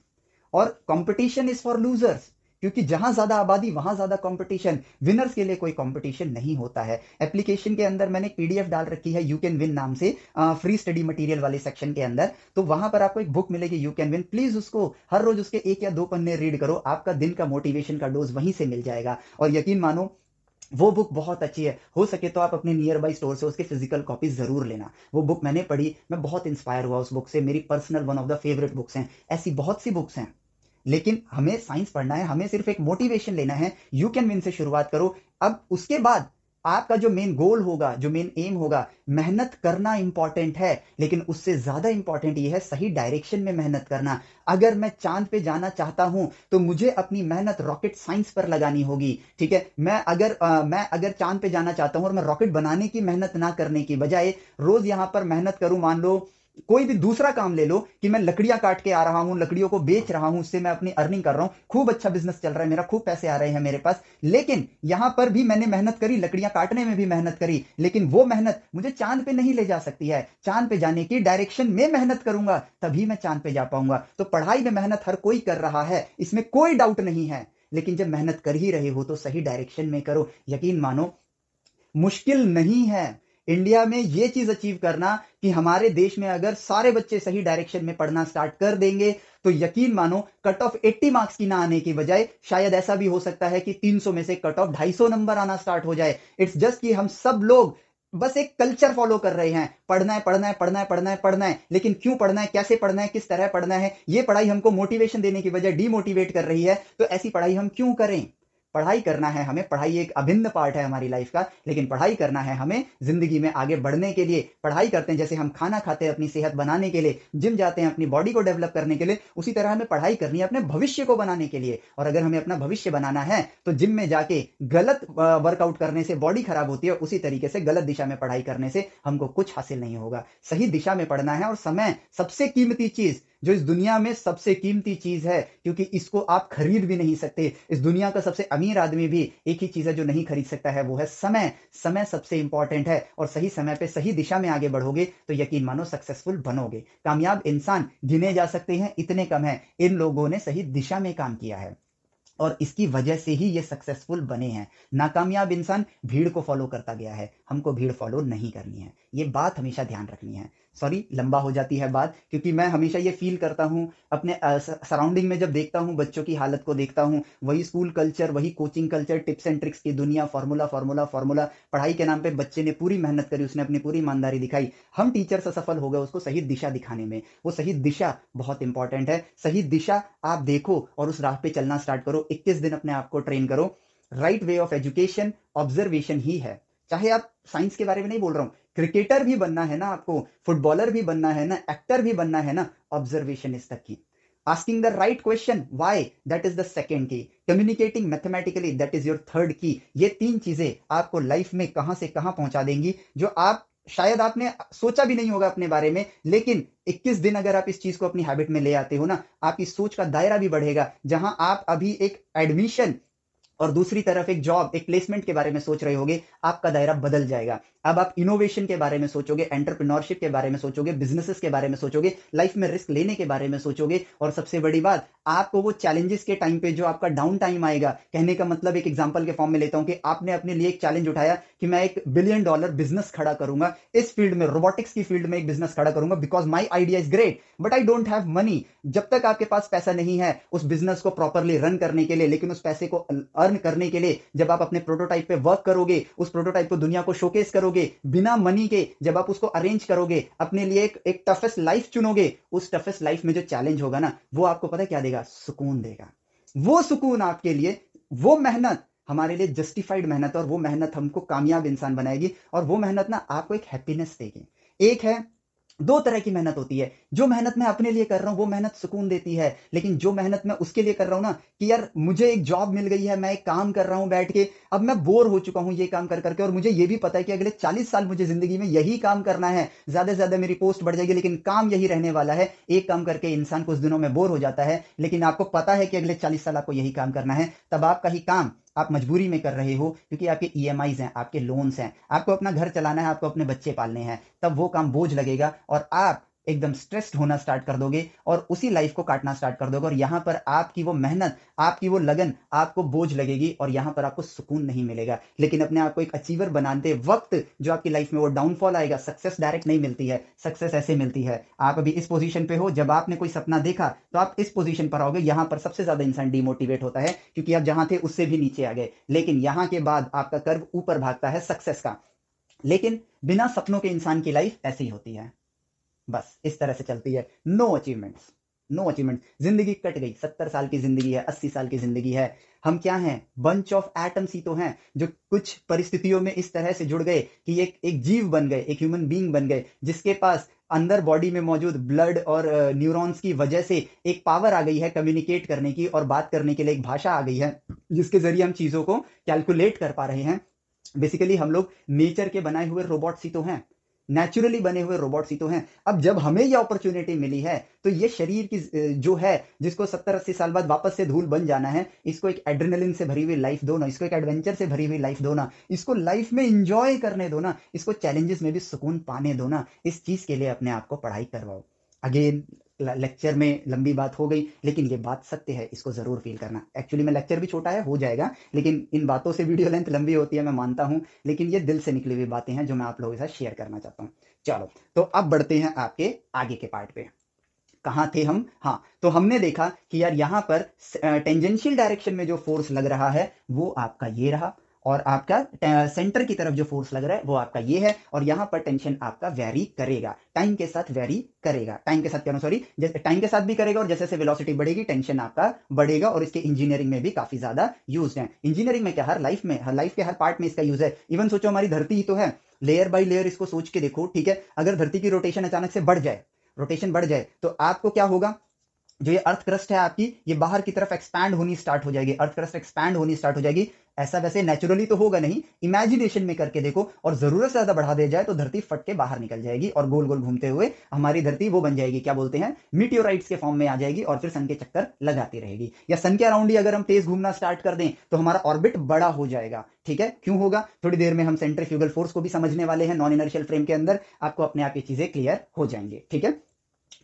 और कंपटीशन इज फॉर लूजर्स क्योंकि जहां ज्यादा आबादी वहां ज्यादा कंपटीशन विनर्स के लिए कोई कंपटीशन नहीं होता है एप्लीकेशन के अंदर मैंने पीडीएफ डाल रखी है यू कैन विन नाम से फ्री स्टडी मटेरियल वाले सेक्शन के अंदर तो वहां पर आपको एक बुक मिलेगी यू कैन विन प्लीज उसको हर रोज उसके एक या दो पन्ने रीड करो आपका दिन का मोटिवेशन का डोज वहीं से मिल जाएगा और यकीन मानो वो बुक बहुत अच्छी है हो सके तो आप अपने नियर बाई स्टोर से उसके फिजिकल कॉपी जरूर लेना वो बुक मैंने पढ़ी मैं बहुत इंस्पायर हुआ उस बुक से मेरी personal one of the favourite books हैं ऐसी बहुत सी बुक्स हैं लेकिन हमें साइंस पढ़ना है हमें सिर्फ एक मोटिवेशन लेना है यू कैन विन से शुरुआत करो अब उसके बाद आपका जो मेन गोल होगा जो मेन एम होगा मेहनत करना इंपॉर्टेंट है लेकिन उससे ज्यादा इंपॉर्टेंट यह है सही डायरेक्शन में मेहनत करना अगर मैं चांद पे जाना चाहता हूं तो मुझे अपनी मेहनत रॉकेट साइंस पर लगानी होगी ठीक है मैं अगर आ, मैं अगर चांद पे जाना चाहता हूं और मैं रॉकेट बनाने की मेहनत ना करने की बजाय रोज यहां पर मेहनत करूं मान लो कोई भी दूसरा काम ले लो कि मैं लकड़ियां काट के आ रहा हूं लकड़ियों को बेच रहा हूं उससे मैं अपनी अर्निंग कर रहा हूं खूब अच्छा बिजनेस चल रहा है मेरा खूब पैसे आ रहे हैं मेरे पास लेकिन यहां पर भी मैंने मेहनत करी लकड़ियां काटने में भी मेहनत करी लेकिन वो मेहनत मुझे चांद पे नहीं ले जा सकती है चांद पे जाने की डायरेक्शन में मेहनत करूंगा तभी मैं चांद पे जा पाऊंगा तो पढ़ाई में मेहनत हर कोई कर रहा है इसमें कोई डाउट नहीं है लेकिन जब मेहनत कर ही रहे हो तो सही डायरेक्शन में करो यकीन मानो मुश्किल नहीं है इंडिया में ये चीज अचीव करना कि हमारे देश में अगर सारे बच्चे सही डायरेक्शन में पढ़ना स्टार्ट कर देंगे तो यकीन मानो कट ऑफ 80 मार्क्स की ना आने की बजाय शायद ऐसा भी हो सकता है कि 300 में से कट ऑफ 250 नंबर आना स्टार्ट हो जाए इट्स जस्ट कि हम सब लोग बस एक कल्चर फॉलो कर रहे हैं पढ़ना है पढ़ना है पढ़ना है पढ़ना है पढ़ना है लेकिन क्यों पढ़ना है कैसे पढ़ना है किस तरह पढ़ना है ये पढ़ाई हमको मोटिवेशन देने की बजाय डीमोटिवेट कर रही है तो ऐसी पढ़ाई हम क्यों करें पढ़ाई करना है हमें पढ़ाई एक अभिन्न पार्ट है हमारी लाइफ का लेकिन पढ़ाई करना है हमें जिंदगी में आगे बढ़ने के लिए पढ़ाई करते हैं जैसे हम खाना खाते हैं अपनी सेहत बनाने के लिए जिम जाते हैं अपनी बॉडी को डेवलप करने के लिए उसी तरह हमें पढ़ाई करनी है अपने भविष्य को बनाने के लिए और अगर हमें अपना भविष्य बनाना है तो जिम में जाके गलत वर्कआउट करने से बॉडी खराब होती है उसी तरीके से गलत दिशा में पढ़ाई करने से हमको कुछ हासिल नहीं होगा सही दिशा में पढ़ना है और समय सबसे कीमती चीज जो इस दुनिया में सबसे कीमती चीज है क्योंकि इसको आप खरीद भी नहीं सकते इस दुनिया का सबसे अमीर आदमी भी एक ही चीज है जो नहीं खरीद सकता है वो है समय समय सबसे इंपॉर्टेंट है और सही समय पे सही दिशा में आगे बढ़ोगे तो यकीन मानो सक्सेसफुल बनोगे कामयाब इंसान गिने जा सकते हैं इतने कम है इन लोगों ने सही दिशा में काम किया है और इसकी वजह से ही ये सक्सेसफुल बने हैं नाकामयाब इंसान भीड़ को फॉलो करता गया है हमको भीड़ फॉलो नहीं करनी है ये बात हमेशा ध्यान रखनी है सॉरी लंबा हो जाती है बात क्योंकि मैं हमेशा ये फील करता हूँ अपने सराउंडिंग में जब देखता हूँ बच्चों की हालत को देखता हूँ वही स्कूल कल्चर वही coaching culture tips and tricks की दुनिया फार्मूला फार्मूला फार्मूला पढ़ाई के नाम पे बच्चे ने पूरी मेहनत करी उसने अपनी पूरी ईमानदारी दिखाई हम से सफल हो गए उसको सही दिशा दिखाने में वो सही दिशा बहुत इंपॉर्टेंट है सही दिशा आप देखो और उस राह पे चलना स्टार्ट करो इक्कीस दिन अपने आप को ट्रेन करो right way of education observation ही है चाहे आप साइंस के बारे में नहीं बोल रहा हूँ क्रिकेटर भी बनना है ना आपको फुटबॉलर भी बनना है ना एक्टर भी बनना है ना observation is the key asking the right question why that is the second key communicating mathematically that is your third key ये तीन चीजें आपको लाइफ में कहां से कहां पहुंचा देंगी जो आप शायद आपने सोचा भी नहीं होगा अपने बारे में लेकिन 21 दिन अगर आप इस चीज को अपनी हैबिट में ले आते हो ना आपकी सोच का दायरा भी बढ़ेगा जहां आप अभी एक एडमिशन और दूसरी तरफ एक जॉब एक प्लेसमेंट के बारे में सोच रहे होगे आपका दायरा बदल जाएगा अब आप इनोवेशन के बारे में सोचोगे एंटरप्रिनोरशिप के बारे में सोचोगे बिजनेसेस के बारे में सोचोगे लाइफ में रिस्क लेने के बारे में सोचोगे और सबसे बड़ी बात आपको वो चैलेंजेस के टाइम पे जो आपका डाउन टाइम आएगा कहने का मतलब एक एग्जाम्पल के फॉर्म में लेता हूं कि आपने अपने लिए एक चैलेंज उठाया कि मैं एक बिलियन डॉलर बिजनेस खड़ा करूंगा इस फील्ड में रोबोटिक्स की फील्ड में एक बिजनेस खड़ा करूंगा because my idea is great but I don't have money जब तक आपके पास पैसा नहीं है उस बिजनेस को प्रॉपरली रन करने के लिए लेकिन उस पैसे को अर्न करने के लिए जब आप अपने प्रोटोटाइप पे वर्क करोगे उस प्रोटोटाइप को दुनिया को शोकेस करोगे करोगे बिना मनी के जब आप उसको अरेंज करोगे अपने लिए एक एक टफेस्ट लाइफ चुनोगे उस टफेस्ट लाइफ में जो चैलेंज होगा ना वो आपको पता है क्या देगा सुकून देगा वो सुकून आपके लिए वो मेहनत हमारे लिए जस्टिफाइड मेहनत और वो मेहनत हमको कामयाब इंसान बनाएगी और वो मेहनत ना आपको एक हैप्पीनेस देगी एक है दो तरह की मेहनत होती है जो मेहनत मैं अपने लिए कर रहा हूं वो मेहनत सुकून देती है लेकिन जो मेहनत मैं उसके लिए कर रहा हूं ना कि यार मुझे एक जॉब मिल गई है मैं एक काम कर रहा हूं बैठ के अब मैं बोर हो चुका हूं ये काम कर करके और मुझे ये भी पता है कि अगले चालीस साल मुझे जिंदगी में यही काम करना है ज्यादा से ज्यादा मेरी पोस्ट बढ़ जाएगी लेकिन काम यही रहने वाला है एक काम करके इंसान कुछ दिनों में बोर हो जाता है लेकिन आपको पता है कि अगले चालीस साल आपको यही काम करना है तब आपका ही काम आप मजबूरी में कर रहे हो क्योंकि आपके ई e हैं आपके लोन्स हैं आपको अपना घर चलाना है आपको अपने बच्चे पालने हैं तब वो काम बोझ लगेगा और आप एकदम स्ट्रेस्ड होना स्टार्ट कर दोगे और उसी लाइफ को काटना स्टार्ट कर दोगे और यहाँ पर आपकी वो मेहनत आपकी वो लगन आपको बोझ लगेगी और यहाँ पर आपको सुकून नहीं मिलेगा लेकिन अपने आप को एक अचीवर बनाते वक्त जो आपकी लाइफ में वो डाउनफॉल आएगा सक्सेस डायरेक्ट नहीं मिलती है सक्सेस ऐसे मिलती है आप अभी इस पोजिशन पे हो जब आपने कोई सपना देखा तो आप इस पोजिशन पर आओगे यहां पर सबसे ज्यादा इंसान डिमोटिवेट होता है क्योंकि आप जहां थे उससे भी नीचे आ गए लेकिन यहां के बाद आपका कर्व ऊपर भागता है सक्सेस का लेकिन बिना सपनों के इंसान की लाइफ ऐसी होती है बस इस तरह से चलती है नो अचीवमेंट्स नो अचीवमेंट जिंदगी कट गई सत्तर साल की जिंदगी है अस्सी साल की जिंदगी है हम क्या हैं बंच ऑफ एटम्स ही तो हैं जो कुछ परिस्थितियों में इस तरह से जुड़ गए कि एक एक जीव बन गए एक ह्यूमन बीइंग बन गए जिसके पास अंदर बॉडी में मौजूद ब्लड और न्यूरॉन्स uh, की वजह से एक पावर आ गई है कम्युनिकेट करने की और बात करने के लिए एक भाषा आ गई है जिसके जरिए हम चीज़ों को कैलकुलेट कर पा रहे हैं बेसिकली हम लोग नेचर के बनाए हुए रोबोट्स ही तो हैं नेचुरली बने हुए रोबोट्स ही तो हैं अब जब हमें यह अपॉर्चुनिटी मिली है तो ये शरीर की जो है जिसको सत्तर अस्सी साल बाद वापस से धूल बन जाना है इसको एक एड्रेनलिन से भरी हुई लाइफ दो ना इसको एक एडवेंचर से भरी हुई लाइफ दो ना इसको लाइफ में इंजॉय करने दो ना इसको चैलेंजेस में भी सुकून पाने दो ना इस चीज के लिए अपने आप को पढ़ाई करवाओ अगेन लेक्चर में लंबी बात हो गई लेकिन ये बात सत्य है इसको ज़रूर फील करना एक्चुअली में लेक्चर भी छोटा है हो जाएगा लेकिन इन बातों से वीडियो लेंथ लंबी होती है मैं मानता हूं लेकिन ये दिल से निकली हुई बातें हैं जो मैं आप लोगों के साथ शेयर करना चाहता हूं चलो तो अब बढ़ते हैं आपके आगे के पार्ट पे कहा थे हम हाँ तो हमने देखा कि यार यहां पर टेंजेंशियल डायरेक्शन में जो फोर्स लग रहा है वो आपका ये रहा और आपका सेंटर की तरफ जो फोर्स लग रहा है वो आपका ये है और यहां पर टेंशन आपका वेरी करेगा टाइम के साथ वेरी करेगा टाइम के साथ क्या सॉरी टाइम के साथ भी करेगा और जैसे जैसे वेलोसिटी बढ़ेगी टेंशन आपका बढ़ेगा और इसके इंजीनियरिंग में भी काफी ज्यादा यूज है इंजीनियरिंग में क्या हर लाइफ में हर लाइफ के हर पार्ट में इसका यूज है इवन सोचो हमारी धरती ही तो है लेयर बाई लेयर इसको सोच के देखो ठीक है अगर धरती की रोटेशन अचानक से बढ़ जाए रोटेशन बढ़ जाए तो आपको क्या होगा जो ये अर्थ क्रस्ट है आपकी ये बाहर की तरफ एक्सपैंड होनी स्टार्ट हो जाएगी अर्थ क्रस्ट एक्सपैंड होनी स्टार्ट हो जाएगी ऐसा वैसे नेचुरली तो होगा नहीं इमेजिनेशन में करके देखो और जरूरत से ज्यादा बढ़ा दिया जाए तो धरती फट के बाहर निकल जाएगी और गोल गोल घूमते हुए हमारी धरती वो बन जाएगी क्या बोलते हैं मीटियोराइट्स के फॉर्म में आ जाएगी और फिर सन के चक्कर लगाती रहेगी या सन के अराउंड ही अगर हम तेज घूमना स्टार्ट कर दें तो हमारा ऑर्बिट बड़ा हो जाएगा ठीक है क्यों होगा थोड़ी देर में हम सेंट्रिफ्यूगल फोर्स को भी समझने वाले हैं नॉन इनर्शियल फ्रेम के अंदर आपको अपने आप ये चीजें क्लियर हो जाएंगे ठीक है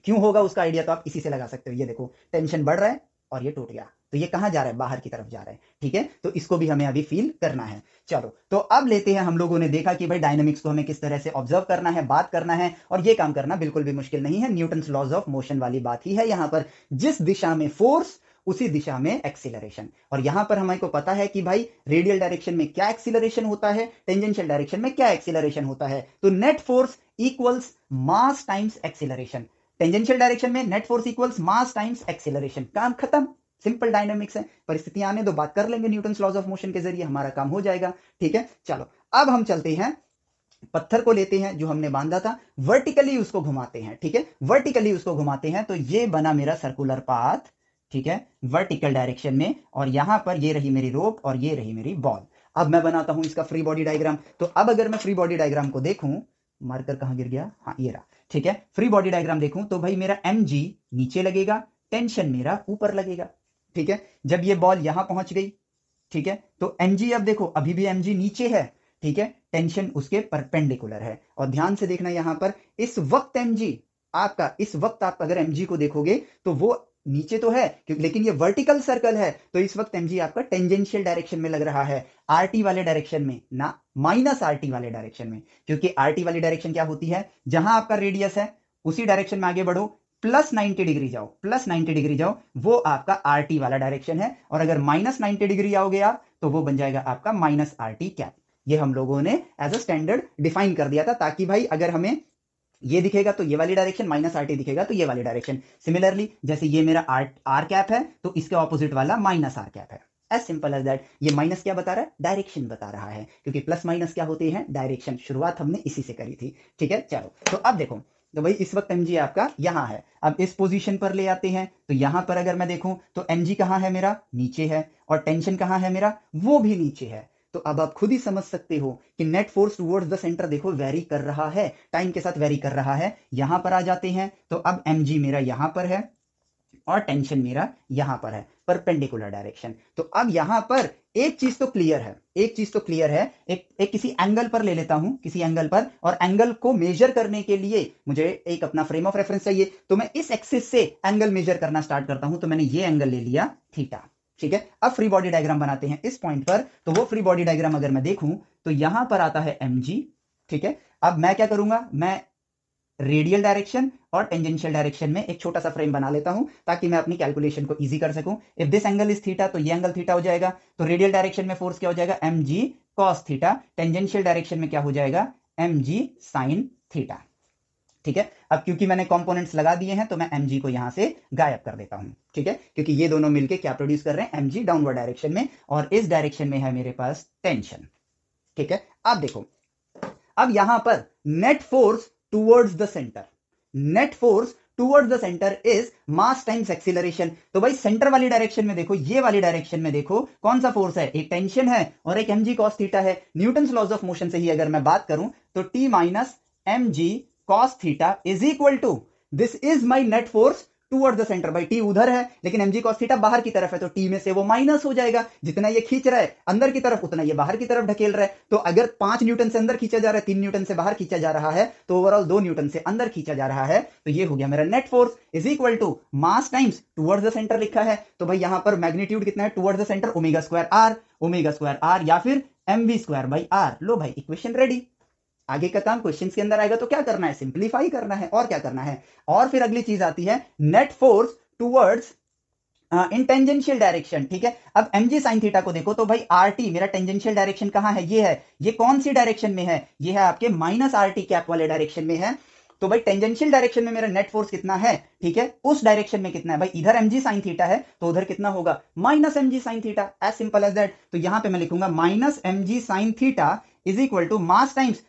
क्यों होगा उसका आइडिया तो आप इसी से लगा सकते हो ये देखो टेंशन बढ़ रहा है और ये टूट गया तो ये कहां जा रहा है बाहर की तरफ जा रहा है ठीक है तो इसको भी हमें अभी फील करना है चलो तो अब लेते हैं हम लोगों ने देखा कि भाई डायनामिक्स को हमें किस तरह से ऑब्जर्व करना है बात करना है और ये काम करना बिल्कुल भी मुश्किल नहीं है न्यूटन लॉज ऑफ मोशन वाली बात ही है यहां पर जिस दिशा में फोर्स उसी दिशा में एक्सीलरेशन और यहां पर हमारे को पता है कि भाई रेडियल डायरेक्शन में क्या एक्सीलरेशन होता है टेंजेंशियल डायरेक्शन में क्या एक्सीलरेशन होता है तो net force equals mass times acceleration tangential direction में net force equals mass times acceleration काम खत्म सिंपल डायनेमिक्स है परिस्थितियां आने दो बात कर लेंगे न्यूटन लॉज ऑफ मोशन के जरिए हमारा काम हो जाएगा ठीक है चलो अब हम चलते हैं पत्थर को लेते हैं जो हमने बांधा था वर्टिकली उसको घुमाते हैं ठीक है वर्टिकली उसको घुमाते हैं तो ये बना मेरा सर्कुलर पाथ ठीक है वर्टिकल डायरेक्शन में और यहां पर ये रही मेरी रोप और ये रही मेरी बॉल अब मैं बनाता हूं इसका फ्री बॉडी डायग्राम तो अब अगर मैं फ्री बॉडी डायग्राम को देखूं मार्कर कहां गिर गया हाँ ये रहा ठीक है फ्री बॉडी डायग्राम देखूं तो भाई मेरा एम नीचे लगेगा टेंशन मेरा ऊपर लगेगा ठीक है जब ये बॉल यहां पहुंच गई ठीक है तो एम अब देखो अभी भी एम नीचे है ठीक है टेंशन उसके परपेंडिकुलर है और ध्यान से देखना यहां पर इस वक्त एम आपका इस वक्त आप अगर एम को देखोगे तो वो नीचे तो है लेकिन ये वर्टिकल सर्कल है तो इस वक्त एमजी आपका टेंजेंशियल डायरेक्शन में लग रहा है आर वाले डायरेक्शन में ना माइनस आर वाले डायरेक्शन में क्योंकि आर वाली डायरेक्शन क्या होती है जहां आपका रेडियस है उसी डायरेक्शन में आगे बढ़ो प्लस 90 डिग्री जाओ प्लस 90 डिग्री जाओ वो आपका आर वाला डायरेक्शन है और अगर माइनस नाइनटी डिग्री आओगे आप तो वो बन जाएगा आपका माइनस आर कैप ये हम लोगों ने एज अ स्टैंडर्ड डिफाइन कर दिया था ताकि भाई अगर हमें ये दिखेगा तो ये वाली डायरेक्शन माइनस आर दिखेगा तो ये वाली डायरेक्शन सिमिलरली जैसे ये मेरा आर आर कैप है तो इसके ऑपोजिट वाला माइनस आर कैप है एज सिंपल एज दैट ये माइनस क्या बता रहा है डायरेक्शन बता रहा है क्योंकि प्लस माइनस क्या होती है डायरेक्शन शुरुआत हमने इसी से करी थी ठीक है चलो तो अब देखो तो भाई इस वक्त एम आपका यहां है अब इस पोजीशन पर ले आते हैं तो यहां पर अगर मैं देखूं तो एम जी है मेरा नीचे है और टेंशन कहां है मेरा वो भी नीचे है तो अब आप खुद ही समझ सकते हो कि net force towards the centre देखो वेरी कर रहा है टाइम के साथ वेरी कर रहा है यहां पर आ जाते हैं तो अब एम मेरा यहां पर है और टेंशन मेरा यहां पर है परपेंडिकुलर डायरेक्शन तो अब यहां पर एक चीज तो क्लियर है एक चीज तो क्लियर है एक एक किसी एंगल पर ले लेता हूं किसी एंगल पर और एंगल को मेजर करने के लिए मुझे एक अपना फ्रेम ऑफ रेफरेंस चाहिए तो मैं इस एक्सिस से एंगल मेजर करना स्टार्ट करता हूं तो मैंने ये एंगल ले लिया थीटा ठीक है अब फ्री बॉडी डायग्राम बनाते हैं इस पॉइंट पर तो वो फ्री बॉडी डायग्राम अगर मैं देखूं तो यहां पर आता है एम ठीक है अब मैं क्या करूंगा मैं रेडियल डायरेक्शन और टेंजेंशियल डायरेक्शन में एक छोटा सा फ्रेम बना लेता हूं ताकि मैं अपनी कैलकुलेशन को इजी कर सकूं if this angle is theta तो ये एंगल थीटा हो जाएगा तो रेडियल डायरेक्शन में फोर्स क्या हो जाएगा m g cos theta tangential direction में क्या हो जाएगा एम जी साइन थीटा ठीक है अब क्योंकि मैंने कंपोनेंट्स लगा दिए हैं तो मैं एम को यहां से गायब कर देता हूं ठीक है क्योंकि ये दोनों मिलके क्या प्रोड्यूस कर रहे हैं एम डाउनवर्ड डायरेक्शन में और इस डायरेक्शन में है मेरे पास टेंशन ठीक है अब देखो अब यहां पर net force towards the centre net force towards the centre is mass times acceleration तो भाई सेंटर वाली डायरेक्शन में देखो ये वाली डायरेक्शन में देखो कौन सा फोर्स है एक टेंशन है और एक एम जी थीटा है न्यूटन लॉज ऑफ मोशन से ही अगर मैं बात करूं तो t minus m g cos theta is equal to this is my net force toward the centre by t उधर है लेकिन एमजी कॉस थीटा बाहर की तरफ है तो टी में से वो माइनस हो जाएगा जितना ये खींच रहा है अंदर की तरफ उतना ये बाहर की तरफ ढकेल रहा है तो अगर पांच न्यूटन से अंदर खींचा जा रहा है तीन न्यूटन से बाहर खींचा जा रहा है तो ओवरऑल दो न्यूटन से अंदर खींचा जा रहा है तो ये हो गया मेरा net force is equal to mass times toward the centre लिखा है तो भाई यहां पर मैग्नीट्यूड कितना है toward the centre omega square are omega square are या फिर m we square by r लो भाई इक्वेशन रेडी आगे का काम क्वेश्चन के अंदर आएगा तो क्या करना है सिंप्लीफाई करना है और क्या करना है और फिर अगली चीज आती है net force towards in tangential direction ठीक है अब एम जी साइन थीटा को देखो तो भाई आर टी मेरा टेंजेंशियल डायरेक्शन कहां है ये है ये कौन सी डायरेक्शन में है ये है आपके माइनस आर टी कैप वाले डायरेक्शन में है तो भाई टेंजेंशियल डायरेक्शन में मेरा नेट फोर्स कितना है ठीक है उस डायरेक्शन में कितना है भाई इधर एम जी साइन थीटा है तो उधर कितना होगा minus m g sine theta as simple as that तो यहां पे मैं लिखूंगा minus m g sine theta is equal to mass times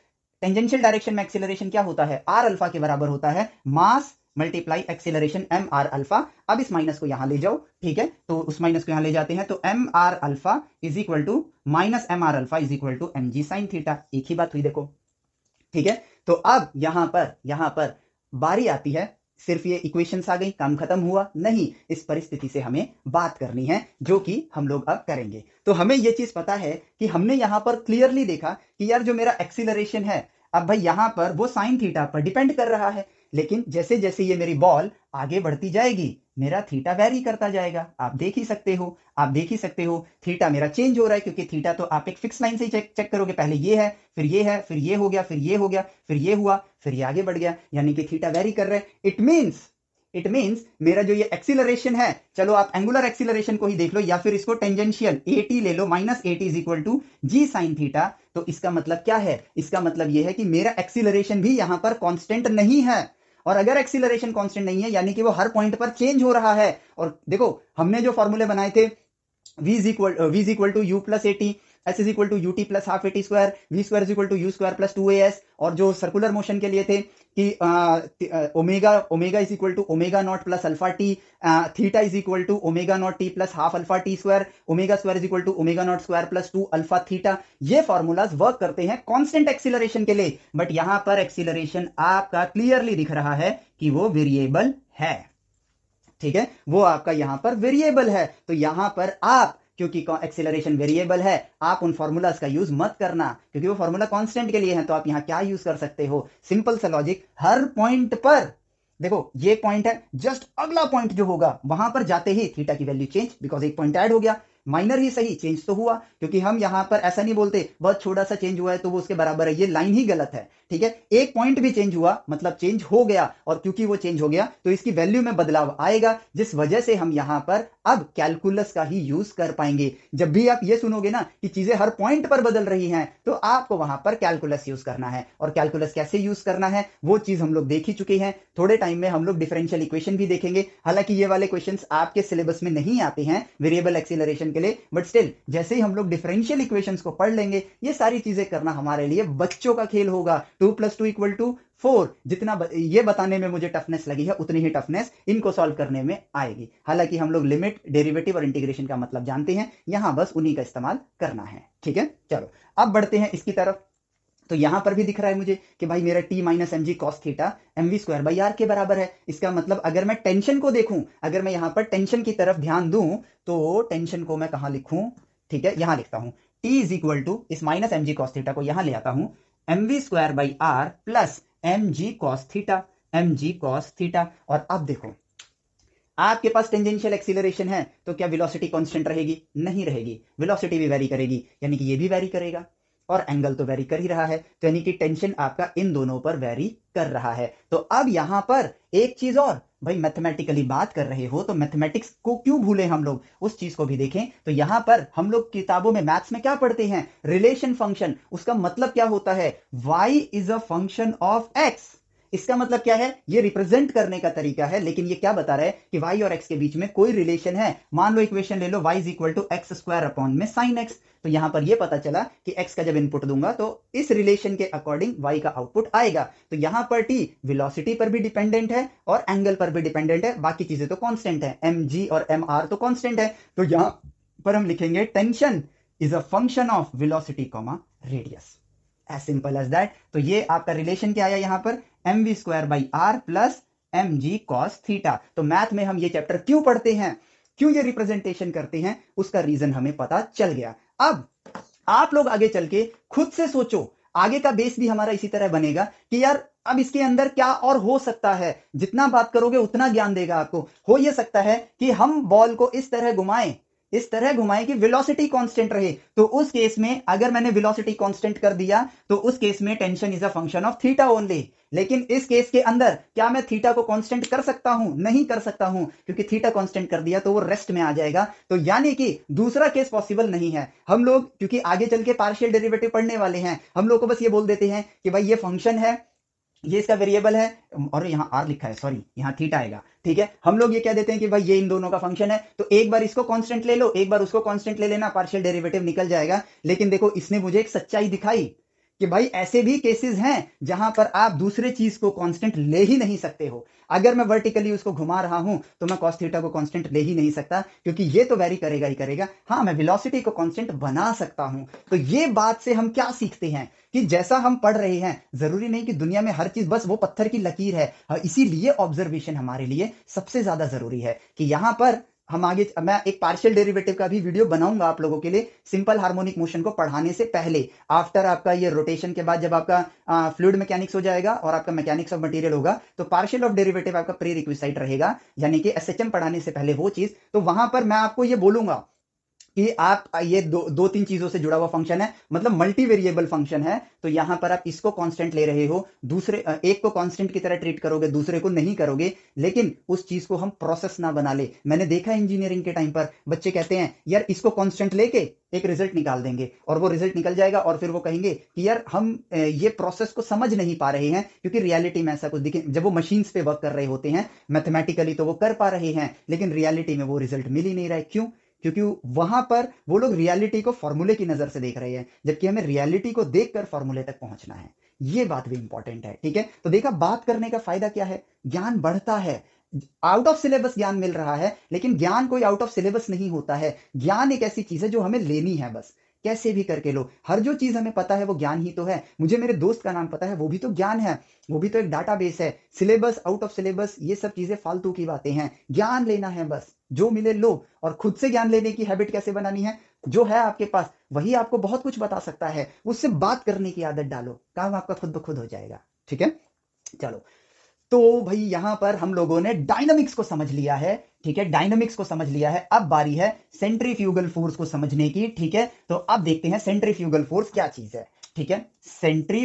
tangential direction में एक्सीलरेशन क्या होता है आर अल्फा के बराबर होता है mass multiply acceleration m are alpha अब इस माइनस को यहां ले जाओ ठीक है तो उस माइनस को यहां ले जाते हैं तो M R alpha is equal to minus m are alpha is equal to m g sine theta एक ही बात हुई देखो ठीक है तो अब यहां पर यहां पर बारी आती है सिर्फ ये इक्वेशंस आ गई काम खत्म हुआ नहीं इस परिस्थिति से हमें बात करनी है जो कि हम लोग अब करेंगे तो हमें ये चीज पता है कि हमने यहां पर क्लियरली देखा कि यार जो मेरा एक्सीलरेशन है अब भाई यहां पर वो साइन थीटा पर डिपेंड कर रहा है लेकिन जैसे जैसे ये मेरी बॉल आगे बढ़ती जाएगी मेरा थीटा वेरी करता जाएगा आप देख ही सकते हो आप देख ही सकते हो थीटा मेरा चेंज हो रहा है क्योंकि थीटा तो आप एक फिक्स लाइन से ही चेक चेक करोगे पहले ये है फिर ये है फिर ये हो गया फिर ये हो गया फिर ये हुआ फिर ये आगे बढ़ गया यानी कि थीटा वेरी कर रहा है इट मीन्स इट मीन्स मेरा जो ये एक्सिलरेशन है चलो आप एंगुलर एक्सिलरेशन को ही देख लो या फिर इसको टेंजेंशियल ए ले लो minus a t is equal to g sine theta तो इसका मतलब क्या है इसका मतलब ये है कि मेरा एक्सिलरेशन भी यहां पर कॉन्स्टेंट नहीं है और अगर एक्सीलरेशन कॉन्स्टेंट नहीं है यानी कि वो हर पॉइंट पर चेंज हो रहा है और देखो हमने जो फॉर्मूले बनाए थे v is equal to u plus a t s is equal to u t plus half a t square v square is equal to u square plus two a s और जो सर्कुलर मोशन के लिए थे कि omega omega is equal to omega naught plus alpha t theta is equal to omega naught t plus half alpha t square omega square is equal to omega naught square plus two alpha theta ये फॉर्मूलाज वर्क करते हैं कॉन्स्टेंट एक्सिलरेशन के लिए बट यहां पर एक्सिलरेशन आपका क्लियरली दिख रहा है कि वो वेरिएबल है ठीक है वो आपका यहां पर वेरिएबल है तो यहां पर आप क्योंकि एक्सेलरेशन वेरिएबल है आप उन फॉर्मूलाज का यूज मत करना क्योंकि वो फॉर्मूला कांस्टेंट के लिए है तो आप यहां क्या यूज कर सकते हो सिंपल सा लॉजिक हर पॉइंट पर देखो ये पॉइंट है जस्ट अगला पॉइंट जो होगा वहां पर जाते ही थीटा की वैल्यू चेंज बिकॉज एक पॉइंट ऐड हो गया माइनर ही सही चेंज तो हुआ क्योंकि हम यहां पर ऐसा नहीं बोलते बहुत छोटा सा चेंज हुआ है तो वो उसके बराबर है ये लाइन ही गलत है ठीक है एक पॉइंट भी चेंज हुआ मतलब चेंज हो गया और क्योंकि वो चेंज हो गया तो इसकी वैल्यू में बदलाव आएगा जिस वजह से हम यहां पर अब कैलकुलस का ही यूज कर पाएंगे जब भी आप ये सुनोगे ना कि चीजें हर पॉइंट पर बदल रही हैं तो आपको वहां पर कैलकुलस यूज करना है और कैलकुलस कैसे यूज करना है वो चीज हम लोग देख ही चुके हैं थोड़े टाइम में हम लोग डिफरेंशियल इक्वेशन भी देखेंगे हालांकि ये वाले क्वेश्चन आपके सिलेबस में नहीं आते हैं वेरिएबल एक्सिलरेशन के लिए बट स्टिल जैसे ही हम लोग डिफरेंशियल इक्वेशन को पढ़ लेंगे ये सारी चीजें करना हमारे लिए बच्चों का खेल होगा two plus two equal to four जितना ये बताने में मुझे टफनेस लगी है उतनी ही टफनेस इनको सॉल्व करने में आएगी हालांकि हम लोग लिमिट डेरिवेटिव और इंटीग्रेशन का मतलब जानते हैं यहां बस उन्हीं का इस्तेमाल करना है ठीक है चलो अब बढ़ते हैं इसकी तरफ तो यहां पर भी दिख रहा है मुझे कि भाई मेरा t minus m g cos theta m we square by are के बराबर है इसका मतलब अगर मैं टेंशन को देखूं अगर मैं यहां पर टेंशन की तरफ ध्यान दूं तो टेंशन को मैं कहां लिखूं ठीक है यहां लिखता हूं टी इज इक्वल टू इस minus m g cos theta को यहां ले आता हूं m we square by r plus m g cos theta m g cos theta और अब देखो आपके पास टेंजेंशियल एक्सीलरेशन है तो क्या वेलोसिटी कांस्टेंट रहेगी नहीं रहेगी वेलोसिटी भी वेरी करेगी यानी कि ये भी वेरी करेगा और एंगल तो वेरी कर ही रहा है तो यानी कि टेंशन आपका इन दोनों पर वेरी कर रहा है तो अब यहां पर एक चीज और भाई मैथमेटिकली बात कर रहे हो तो मैथमेटिक्स को क्यों भूले हम लोग उस चीज को भी देखें तो यहां पर हम लोग किताबों में मैथ्स में क्या पढ़ते हैं रिलेशन फंक्शन उसका मतलब क्या होता है y is a function of x इसका मतलब क्या है ये रिप्रेजेंट करने का तरीका है लेकिन ये क्या बता रहा है कि वाई और एक्स के बीच में कोई रिलेशन है मान लो इक्वेशन ले लो y is equal to x square upon में साइन एक्स तो यहां पर ये पता चला कि x का जब इनपुट दूंगा तो इस रिलेशन के अकॉर्डिंग y का आउटपुट आएगा तो यहां पर t वेलोसिटी पर भी डिपेंडेंट है और एंगल पर भी डिपेंडेंट है बाकी चीजें तो कॉन्स्टेंट है एम और एम तो कॉन्स्टेंट है तो यहां पर हम लिखेंगे tension is a function of velocity comma radius as simple as that तो ये आपका रिलेशन क्या आया यहां पर m we square by r plus m g cos theta तो मैथ में हम ये चैप्टर क्यों पढ़ते हैं क्यों ये रिप्रेजेंटेशन करते हैं उसका रीजन हमें पता चल गया अब आप लोग आगे चल के खुद से सोचो आगे का बेस भी हमारा इसी तरह बनेगा कि यार अब इसके अंदर क्या और हो सकता है जितना बात करोगे उतना ज्ञान देगा आपको हो यह सकता है कि हम बॉल को इस तरह घुमाएं इस तरह घुमाए कि वेलोसिटी कांस्टेंट रहे तो उस केस में अगर मैंने वेलोसिटी कांस्टेंट कर दिया तो उस केस में tension is a function of theta only लेकिन इस केस के अंदर क्या मैं थीटा को कांस्टेंट कर सकता हूं नहीं कर सकता हूं क्योंकि थीटा कांस्टेंट कर दिया तो वो रेस्ट में आ जाएगा तो यानी कि दूसरा केस पॉसिबल नहीं है हम लोग क्योंकि आगे चल के पार्शियल डेरिवेटिव पढ़ने वाले हैं हम लोग को बस ये बोल देते हैं कि भाई ये फंक्शन है ये इसका वेरिएबल है और यहाँ आर लिखा है सॉरी यहाँ थीटा आएगा ठीक है हम लोग ये कह देते हैं कि भाई ये इन दोनों का फंक्शन है तो एक बार इसको कांस्टेंट ले लो एक बार उसको कांस्टेंट ले लेना पार्शियल डेरिवेटिव निकल जाएगा लेकिन देखो इसने मुझे एक सच्चाई दिखाई कि भाई ऐसे भी केसेस हैं जहां पर आप दूसरे चीज को कांस्टेंट ले ही नहीं सकते हो अगर मैं वर्टिकली उसको घुमा रहा हूं तो मैं कॉस थीटा को कांस्टेंट ले ही नहीं सकता क्योंकि ये तो वेरी करेगा ही करेगा हाँ मैं वेलोसिटी को कांस्टेंट बना सकता हूं तो ये बात से हम क्या सीखते हैं कि जैसा हम पढ़ रहे हैं जरूरी नहीं कि दुनिया में हर चीज बस वो पत्थर की लकीर है हाँ, इसीलिए ऑब्जर्वेशन हमारे लिए सबसे ज्यादा जरूरी है कि यहां पर हम आगे मैं एक पार्शियल डेरिवेटिव का भी वीडियो बनाऊंगा आप लोगों के लिए सिंपल हार्मोनिक मोशन को पढ़ाने से पहले आफ्टर आपका ये रोटेशन के बाद जब आपका फ्लूड मैकेनिक्स हो जाएगा और आपका मैकेनिक्स ऑफ मटेरियल होगा तो पार्शियल ऑफ डेरिवेटिव आपका प्री रिक्विसाइट रहेगा यानी कि एस पढ़ाने से पहले वो चीज तो वहां पर मैं आपको ये बोलूंगा कि आप ये दो दो तीन चीजों से जुड़ा हुआ फंक्शन है मतलब मल्टी वेरिएबल फंक्शन है तो यहां पर आप इसको कांस्टेंट ले रहे हो दूसरे एक को कांस्टेंट की तरह ट्रीट करोगे दूसरे को नहीं करोगे लेकिन उस चीज को हम प्रोसेस ना बना ले मैंने देखा इंजीनियरिंग के टाइम पर बच्चे कहते हैं यार इसको कॉन्स्टेंट लेके एक रिजल्ट निकाल देंगे और वो रिजल्ट निकल जाएगा और फिर वो कहेंगे कि यार हम ये प्रोसेस को समझ नहीं पा रहे हैं क्योंकि रियलिटी में ऐसा कुछ दिखे जब वो मशीन्स पे वर्क कर रहे होते हैं मैथमेटिकली तो वो कर पा रहे हैं लेकिन रियलिटी में वो रिजल्ट मिल ही नहीं रहा है क्यों क्योंकि वहां पर वो लोग रियलिटी को फॉर्मूले की नजर से देख रहे हैं जबकि हमें रियलिटी को देखकर फॉर्मूले तक पहुंचना है ये बात भी इंपॉर्टेंट है ठीक है तो देखा बात करने का फायदा क्या है ज्ञान बढ़ता है आउट ऑफ सिलेबस ज्ञान मिल रहा है लेकिन ज्ञान कोई आउट ऑफ सिलेबस नहीं होता है ज्ञान एक ऐसी चीज है जो हमें लेनी है बस कैसे भी करके लो हर जो चीज हमें पता है वो ज्ञान ही तो है मुझे मेरे दोस्त का नाम पता है वो भी तो ज्ञान है वो भी तो एक डाटाबेस है सिलेबस आउट ऑफ सिलेबस ये सब चीजें फालतू की बातें हैं ज्ञान लेना है बस जो मिले लो और खुद से ज्ञान लेने की हैबिट कैसे बनानी है जो है आपके पास वही आपको बहुत कुछ बता सकता है उससे बात करने की आदत डालो काम आपका खुद ब खुद हो जाएगा ठीक है चलो तो भाई यहां पर हम लोगों ने डायनामिक्स को समझ लिया है ठीक है डायनामिक्स को समझ लिया है अब बारी है सेंट्री फोर्स को समझने की ठीक है तो अब देखते हैं सेंट्री फोर्स क्या चीज है ठीक है सेंट्री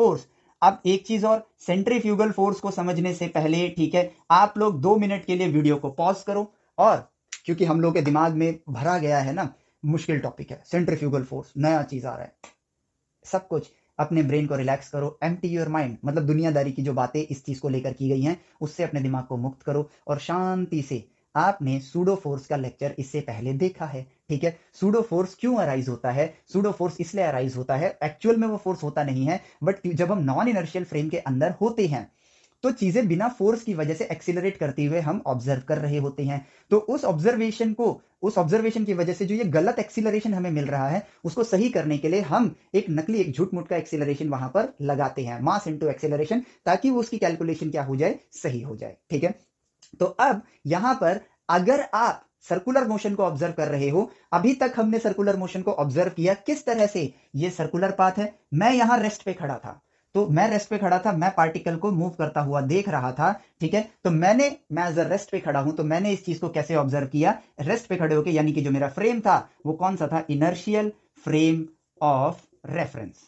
फोर्स अब एक चीज और सेंट्री फोर्स को समझने से पहले ठीक है आप लोग दो मिनट के लिए वीडियो को पॉज करो और क्योंकि हम लोग के दिमाग में भरा गया है ना मुश्किल टॉपिक है सेंट्रीफ्यूगल फोर्स नया चीज़ आ रहा है सब कुछ अपने ब्रेन को रिलैक्स करो एम टी योर माइंड मतलब दुनियादारी की जो बातें इस चीज़ को लेकर की गई हैं उससे अपने दिमाग को मुक्त करो और शांति से आपने सूडो फोर्स का लेक्चर इससे पहले देखा है ठीक है सूडो फोर्स क्यों अराइज होता है सूडो फोर्स इसलिए अराइज होता है एक्चुअल में वो फोर्स होता नहीं है बट जब हम नॉन इनर्शियल फ्रेम के अंदर होते हैं तो चीजें बिना फोर्स की वजह से एक्सिलरेट करते हुए हम ऑब्जर्व कर रहे होते हैं तो उस ऑब्जर्वेशन को उस ऑब्जर्वेशन की वजह से जो ये गलत एक्सिलरेशन हमें मिल रहा है उसको सही करने के लिए हम एक नकली एक झूठ मुठ का एक्सिलरेशन वहां पर लगाते हैं मास इंटू एक्सिलरेशन ताकि वो उसकी कैलकुलेशन क्या हो जाए सही हो जाए ठीक है तो अब यहां पर अगर आप सर्कुलर मोशन को ऑब्जर्व कर रहे हो अभी तक हमने सर्कुलर मोशन को ऑब्जर्व किया किस तरह से ये सर्कुलर पाथ है मैं यहां रेस्ट पे खड़ा था तो मैं रेस्ट पे खड़ा था मैं पार्टिकल को मूव करता हुआ देख रहा था ठीक है तो मैंने मैं एज अ रेस्ट पे खड़ा हूं तो मैंने इस चीज को कैसे ऑब्जर्व किया रेस्ट पे खड़े होकर यानी कि जो मेरा फ्रेम था वो कौन सा था इनर्शियल फ्रेम ऑफ रेफरेंस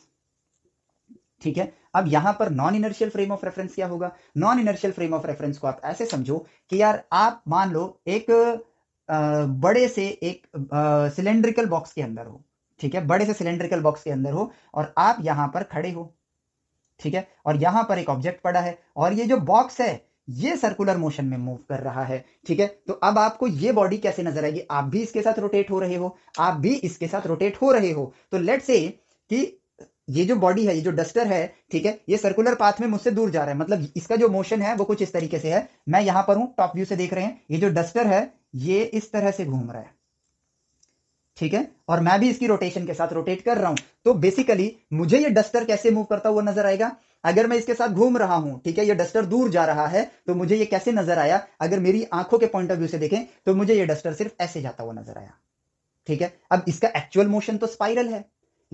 ठीक है अब यहां पर non inertial frame of reference क्या होगा non inertial frame of reference को आप ऐसे समझो कि यार आप मान लो एक आ, बड़े से एक सिलेंड्रिकल बॉक्स के अंदर हो ठीक है बड़े से सिलेंड्रिकल बॉक्स के अंदर हो और आप यहां पर खड़े हो ठीक है और यहां पर एक ऑब्जेक्ट पड़ा है और ये जो बॉक्स है ये सर्कुलर मोशन में मूव कर रहा है ठीक है तो अब आपको ये बॉडी कैसे नजर आएगी आप भी इसके साथ रोटेट हो रहे हो आप भी इसके साथ रोटेट हो रहे हो तो लेट से कि ये जो बॉडी है ये जो डस्टर है ठीक है ये सर्कुलर पाथ में मुझसे दूर जा रहा है मतलब इसका जो मोशन है वो कुछ इस तरीके से है मैं यहां पर हूं टॉप व्यू से देख रहे हैं ये जो डस्टर है ये इस तरह से घूम रहा है ठीक है और मैं भी इसकी रोटेशन के साथ रोटेट कर रहा हूं तो बेसिकली मुझे ये डस्टर कैसे मूव करता हुआ नजर आएगा अगर मैं इसके साथ घूम रहा हूं ठीक है ये डस्टर दूर जा रहा है तो मुझे ये कैसे नजर आया अगर मेरी आंखों के पॉइंट ऑफ व्यू से देखें तो मुझे ये डस्टर सिर्फ ऐसे जाता हुआ नजर आया ठीक है अब इसका एक्चुअल मोशन तो स्पाइरल है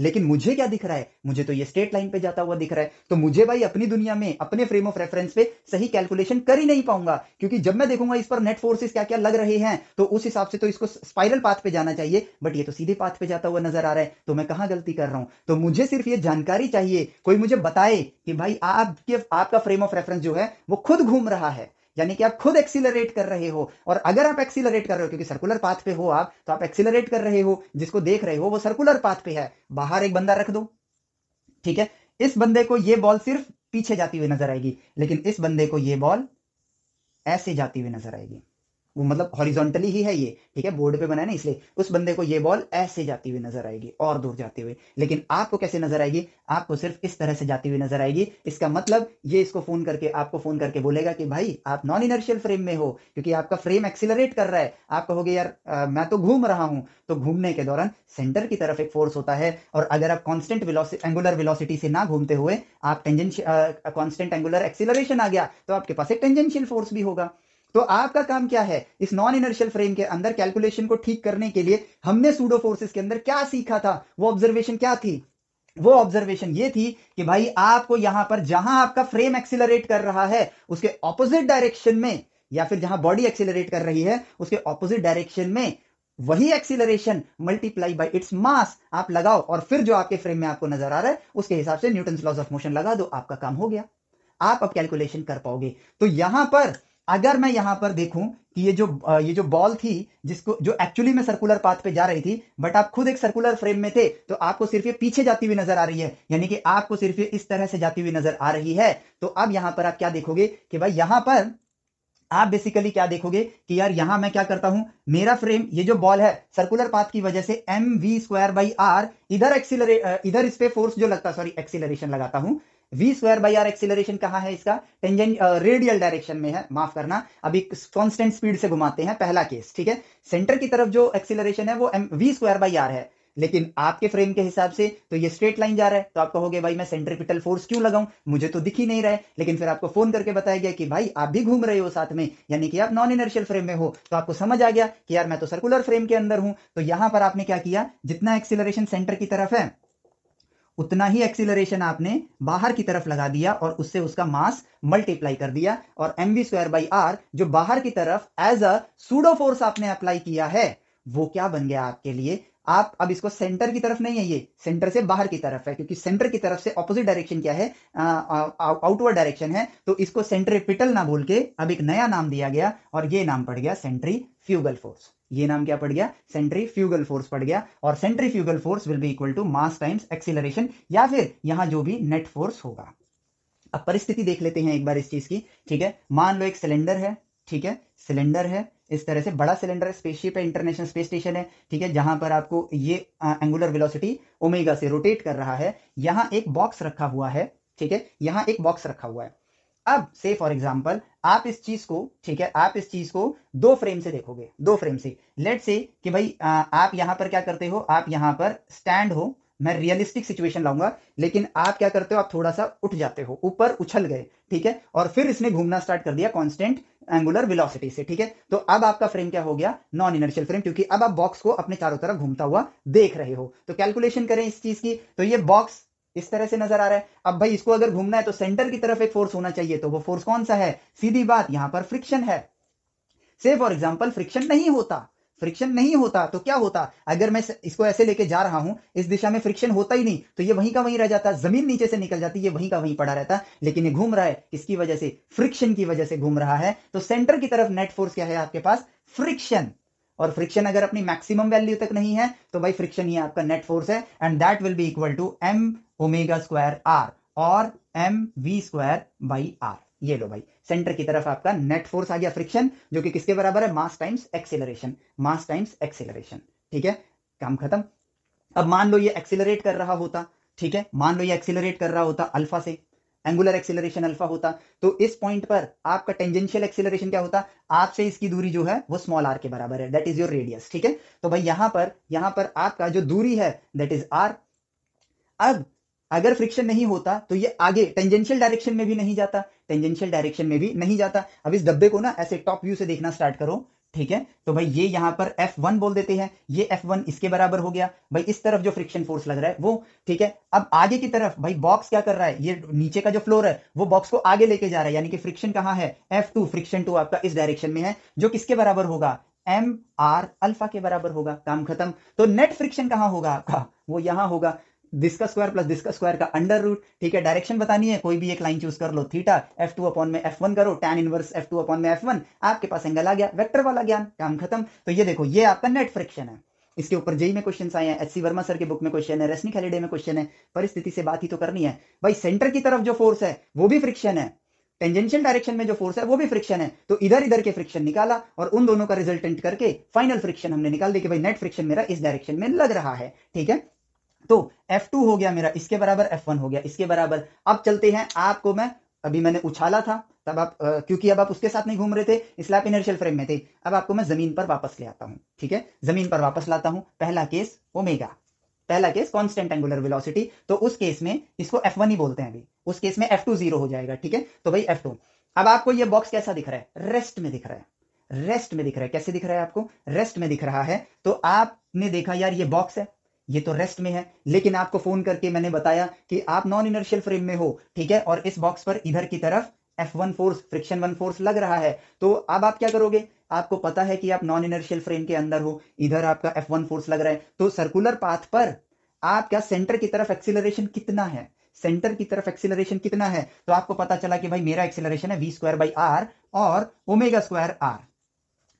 लेकिन मुझे क्या दिख रहा है मुझे तो ये स्ट्रेट लाइन पे जाता हुआ दिख रहा है तो मुझे भाई अपनी दुनिया में अपने फ्रेम ऑफ रेफरेंस पे सही कैलकुलेशन कर ही नहीं पाऊंगा क्योंकि जब मैं देखूंगा इस पर नेट फोर्सेस क्या क्या लग रहे हैं तो उस हिसाब से तो इसको स्पाइरल पाथ पे जाना चाहिए बट ये तो सीधे पाथ पे जाता हुआ नजर आ रहा है तो मैं कहां गलती कर रहा हूं तो मुझे सिर्फ ये जानकारी चाहिए कोई मुझे बताए कि भाई आपके आपका फ्रेम ऑफ रेफरेंस जो है वो खुद घूम रहा है यानी कि आप खुद एक्सीलरेट कर रहे हो और अगर आप एक्सीलरेट कर रहे हो क्योंकि सर्कुलर पाथ पे हो आप तो आप एक्सीलरेट कर रहे हो जिसको देख रहे हो वो सर्कुलर पाथ पे है बाहर एक बंदा रख दो ठीक है इस बंदे को ये बॉल सिर्फ पीछे जाती हुई नजर आएगी लेकिन इस बंदे को ये बॉल ऐसे जाती हुई नजर आएगी वो मतलब हॉरिजॉन्टली ही है ये ठीक है बोर्ड पे बनाया ना इसलिए उस बंदे को ये बॉल ऐसे जाती हुई नजर आएगी और दूर जाती हुई लेकिन आपको कैसे नजर आएगी आपको सिर्फ इस तरह से जाती हुई नजर आएगी इसका मतलब ये इसको फोन करके आपको फोन करके बोलेगा कि भाई आप नॉन इनर्शियल फ्रेम में हो क्योंकि आपका फ्रेम एक्सिलरेट कर रहा है आप कहोगे यार आ, मैं तो घूम रहा हूं तो घूमने के दौरान सेंटर की तरफ एक फोर्स होता है और अगर आप कॉन्स्टेंट एंगुलर वेलोसिटी से ना घूमते हुए आप टेंजेंशियल कॉन्स्टेंट एंगुलर एक्सिलरेशन आ गया तो आपके पास एक टेंजेंशियल फोर्स भी होगा तो आपका काम क्या है इस नॉन इनर्शियल फ्रेम के अंदर कैलकुलेशन को ठीक करने के लिए हमने सूडो फोर्सेस के अंदर क्या सीखा था वो ऑब्जर्वेशन क्या थी वो ऑब्जर्वेशन ये थी कि भाई आपको यहां पर जहां आपका फ्रेम एक्सिलरेट कर रहा है उसके ऑपोजिट डायरेक्शन में या फिर जहां बॉडी एक्सिलरेट कर रही है उसके ऑपोजिट डायरेक्शन में वही acceleration multiply by its mass आप लगाओ और फिर जो आपके फ्रेम में आपको नजर आ रहा है उसके हिसाब से न्यूटन लॉज ऑफ मोशन लगा दो आपका काम हो गया आप अब कैलकुलेशन कर पाओगे तो यहां पर अगर मैं यहां पर देखूं कि ये जो ये जो बॉल थी जिसको जो एक्चुअली में सर्कुलर पाथ पे जा रही थी बट आप खुद एक सर्कुलर फ्रेम में थे तो आपको सिर्फ ये पीछे जाती हुई नजर आ रही है यानी कि आपको सिर्फ ये इस तरह से जाती हुई नजर आ रही है तो अब यहां पर आप क्या देखोगे कि भाई यहां पर आप बेसिकली क्या देखोगे कि यार यहां मैं क्या करता हूं मेरा फ्रेम ये जो बॉल है सर्कुलर पाथ की वजह से m we square by r इधर एक्सिलरे इधर इस पे फोर्स जो लगता सॉरी एक्सिलरेशन लगाता हूं v square by r acceleration कहा है इसका टेंजेंट रेडियल डायरेक्शन में है माफ करना अभी कॉन्स्टेंट स्पीड से घुमाते हैं पहला केस ठीक है सेंटर की तरफ जो एक्सिलरेशन है वो वी स्क्वायर बाई आर है लेकिन आपके फ्रेम के हिसाब से तो ये स्ट्रेट लाइन जा रहा है तो आप कहोगे भाई मैं सेंट्रिपिटल फोर्स क्यों लगाऊं मुझे तो दिख ही नहीं रहा है लेकिन फिर आपको फोन करके बताया गया कि भाई आप भी घूम रहे हो साथ में यानी कि आप नॉन इनर्शियल फ्रेम में हो तो आपको समझ आ गया कि यार मैं तो सर्कुलर फ्रेम के अंदर हूं तो यहां पर आपने क्या किया जितना एक्सिलरेशन सेंटर की तरफ है उतना ही एक्सिलरेशन आपने बाहर की तरफ लगा दिया और उससे उसका मास मल्टीप्लाई कर दिया और m we square by are जो बाहर की तरफ एज अ सूडो फोर्स आपने अप्लाई किया है वो क्या बन गया आपके लिए आप अब इसको सेंटर की तरफ नहीं है ये सेंटर से बाहर की तरफ है क्योंकि सेंटर की तरफ से ऑपोजिट डायरेक्शन क्या है आउटवर्ड डायरेक्शन है तो इसको सेंट्रीपिटल ना बोल के अब एक नया नाम दिया गया और ये नाम पड़ गया सेंट्री फ्यूगल फोर्स ये नाम क्या पड़ गया सेंट्री फ्यूगल फोर्स पड़ गया और centrifugal force will be equal to mass times acceleration या फिर यहां जो भी नेट फोर्स होगा अब परिस्थिति देख लेते हैं एक बार इस चीज की ठीक है मान लो एक सिलेंडर है ठीक है सिलेंडर है इस तरह से बड़ा सिलेंडर स्पेसशिप है इंटरनेशनल स्पेस स्टेशन है ठीक है जहां पर आपको ये एंगुलर वेलोसिटी ओमेगा से रोटेट कर रहा है यहाँ एक बॉक्स रखा हुआ है ठीक है यहां एक बॉक्स रखा हुआ है अब से फॉर एग्जाम्पल आप इस चीज को ठीक है आप इस चीज को दो फ्रेम से देखोगे दो फ्रेम से लेट से कि भाई आ, आप यहां पर क्या करते हो आप यहां पर स्टैंड हो मैं रियलिस्टिक सिचुएशन लाऊंगा लेकिन आप क्या करते हो आप थोड़ा सा उठ जाते हो ऊपर उछल गए ठीक है और फिर इसने घूमना स्टार्ट कर दिया कांस्टेंट एंगुलर वेलोसिटी से ठीक है तो अब आपका फ्रेम क्या हो गया नॉन इनर्शियल फ्रेम क्योंकि अब आप बॉक्स को अपने चारों तरफ घूमता हुआ देख रहे हो तो कैलकुलेशन करें इस चीज की तो ये बॉक्स इस तरह से नजर आ रहा है अब भाई इसको अगर घूमना है तो सेंटर की तरफ एक फोर्स होना चाहिए तो वो फोर्स कौन सा है सीधी बात यहां पर फ्रिक्शन है से फॉर एग्जाम्पल फ्रिक्शन नहीं होता फ्रिक्शन नहीं होता तो क्या होता अगर मैं इसको ऐसे लेके जा रहा हूं इस दिशा में फ्रिक्शन होता ही नहीं तो ये वहीं का वहीं रह जाता जमीन नीचे से निकल जाती ये वहीं का वहीं पड़ा रहता लेकिन ये घूम रहा है किसकी वजह से फ्रिक्शन की वजह से घूम रहा है तो सेंटर की तरफ नेट फोर्स क्या है आपके पास फ्रिक्शन और फ्रिक्शन अगर अपनी मैक्सिमम वैल्यू तक नहीं है तो भाई फ्रिक्शन ही आपका नेट फोर्स है and that will be equal to m omega square r और m we square by r ये लो भाई सेंटर की तरफ आपका नेट फोर्स आ गया फ्रिक्शन जो कि किसके बराबर है mass times acceleration mass times acceleration ठीक है काम खत्म अब मान लो ये एक्सेलरेट कर रहा होता ठीक है मान लो ये एक्सेलरेट कर रहा होता अल्फा से एंगुलर एक्सिलरेशन अल्फा होता तो इस पॉइंट पर आपका टेंजेंशियल एक्सिलरेशन क्या होता आपसे इसकी दूरी जो है वो स्मॉल आर के बराबर है दैट इज योर रेडियस ठीक है तो भाई यहां पर यहां पर आपका जो दूरी है दैट इज आर अब अगर फ्रिक्शन नहीं होता तो ये आगे टेंजेंशियल डायरेक्शन में भी नहीं जाता टेंजेंशियल डायरेक्शन में भी नहीं जाता अब इस डब्बे को ना ऐसे टॉप व्यू से देखना स्टार्ट करो ठीक है तो भाई ये यहां पर F1 बोल देते हैं ये F1 इसके बराबर हो गया भाई इस तरफ जो फ्रिक्शन फोर्स लग रहा है वो ठीक है अब आगे की तरफ भाई बॉक्स क्या कर रहा है ये नीचे का जो फ्लोर है वो बॉक्स को आगे लेके जा रहा है यानी कि फ्रिक्शन कहां है F2 फ्रिक्शन टू आपका इस डायरेक्शन में है जो किसके बराबर होगा एम आर अल्फा के बराबर होगा काम खत्म तो नेट फ्रिक्शन कहां होगा आपका वो यहां होगा दिस स्क्वायर प्लस डिस्का स्क्वायर का अंडर रूट ठीक है डायरेक्शन बतानी है कोई भी एक लाइन चूज कर लो थीटा एफ टू अपॉन में एफ वन करो tan inverse f two upon में एफ वन आपके पास एंगल आ गया वेक्टर वाला ज्ञान काम खत्म तो ये देखो ये आपका नेट फ्रिक्शन है इसके ऊपर जेई e में क्वेश्चन आए हैं एस सी वर्मा सर के बुक में क्वेश्चन है रेसनी हेलीडे में क्वेश्चन है परिस्थिति से बात ही तो करनी है भाई सेंटर की तरफ जो फोर्स है वो भी फ्रिक्शन है टेंजेंशियल डायरेक्शन में जो फोर्स है वो भी फ्रिक्शन है तो इधर इधर के फ्रिक्शन निकाला और उन दोनों का रिजल्टेंट करके फाइनल फ्रिक्शन हमने निकाल दिया कि भाई नेट फ्रिक्शन मेरा इस डायरेक्शन में लग रहा है ठीक है तो F2 हो गया मेरा इसके बराबर F1 हो गया इसके बराबर अब चलते हैं आपको मैं अभी मैंने उछाला था तब आप आ, क्योंकि अब आप उसके साथ नहीं घूम रहे थे इसलिए आप इनर्शियल फ्रेम में थे अब आपको मैं जमीन पर वापस ले आता हूं ठीक है जमीन पर वापस लाता हूं पहला केस ओमेगा पहला केस कांस्टेंट एंगुलर वेलोसिटी तो उस केस में इसको वन ही बोलते हैं अभी उस केस में F2 जीरो हो जाएगा ठीक है तो भाई टू अब आपको यह बॉक्स कैसा दिख रहा है रेस्ट में दिख रहा है रेस्ट में दिख रहा है कैसे दिख रहा है आपको रेस्ट में दिख रहा है तो आपने देखा यार ये बॉक्स है ये तो रेस्ट में है लेकिन आपको फोन करके मैंने बताया कि आप नॉन इनर्शियल फ्रेम में हो ठीक है और इस बॉक्स पर इधर की तरफ f one force friction one force लग रहा है तो अब आप क्या करोगे आपको पता है कि आप नॉन इनर्शियल फ्रेम के अंदर हो इधर आपका एफ वन फोर्स लग रहा है तो सर्कुलर पाथ पर आपका सेंटर की तरफ एक्सिलरेशन कितना है सेंटर की तरफ एक्सिलरेशन कितना है तो आपको पता चला कि भाई मेरा एक्सिलरेशन है वी स्क्वायर बाई आर और ओमेगा स्क्वायर आर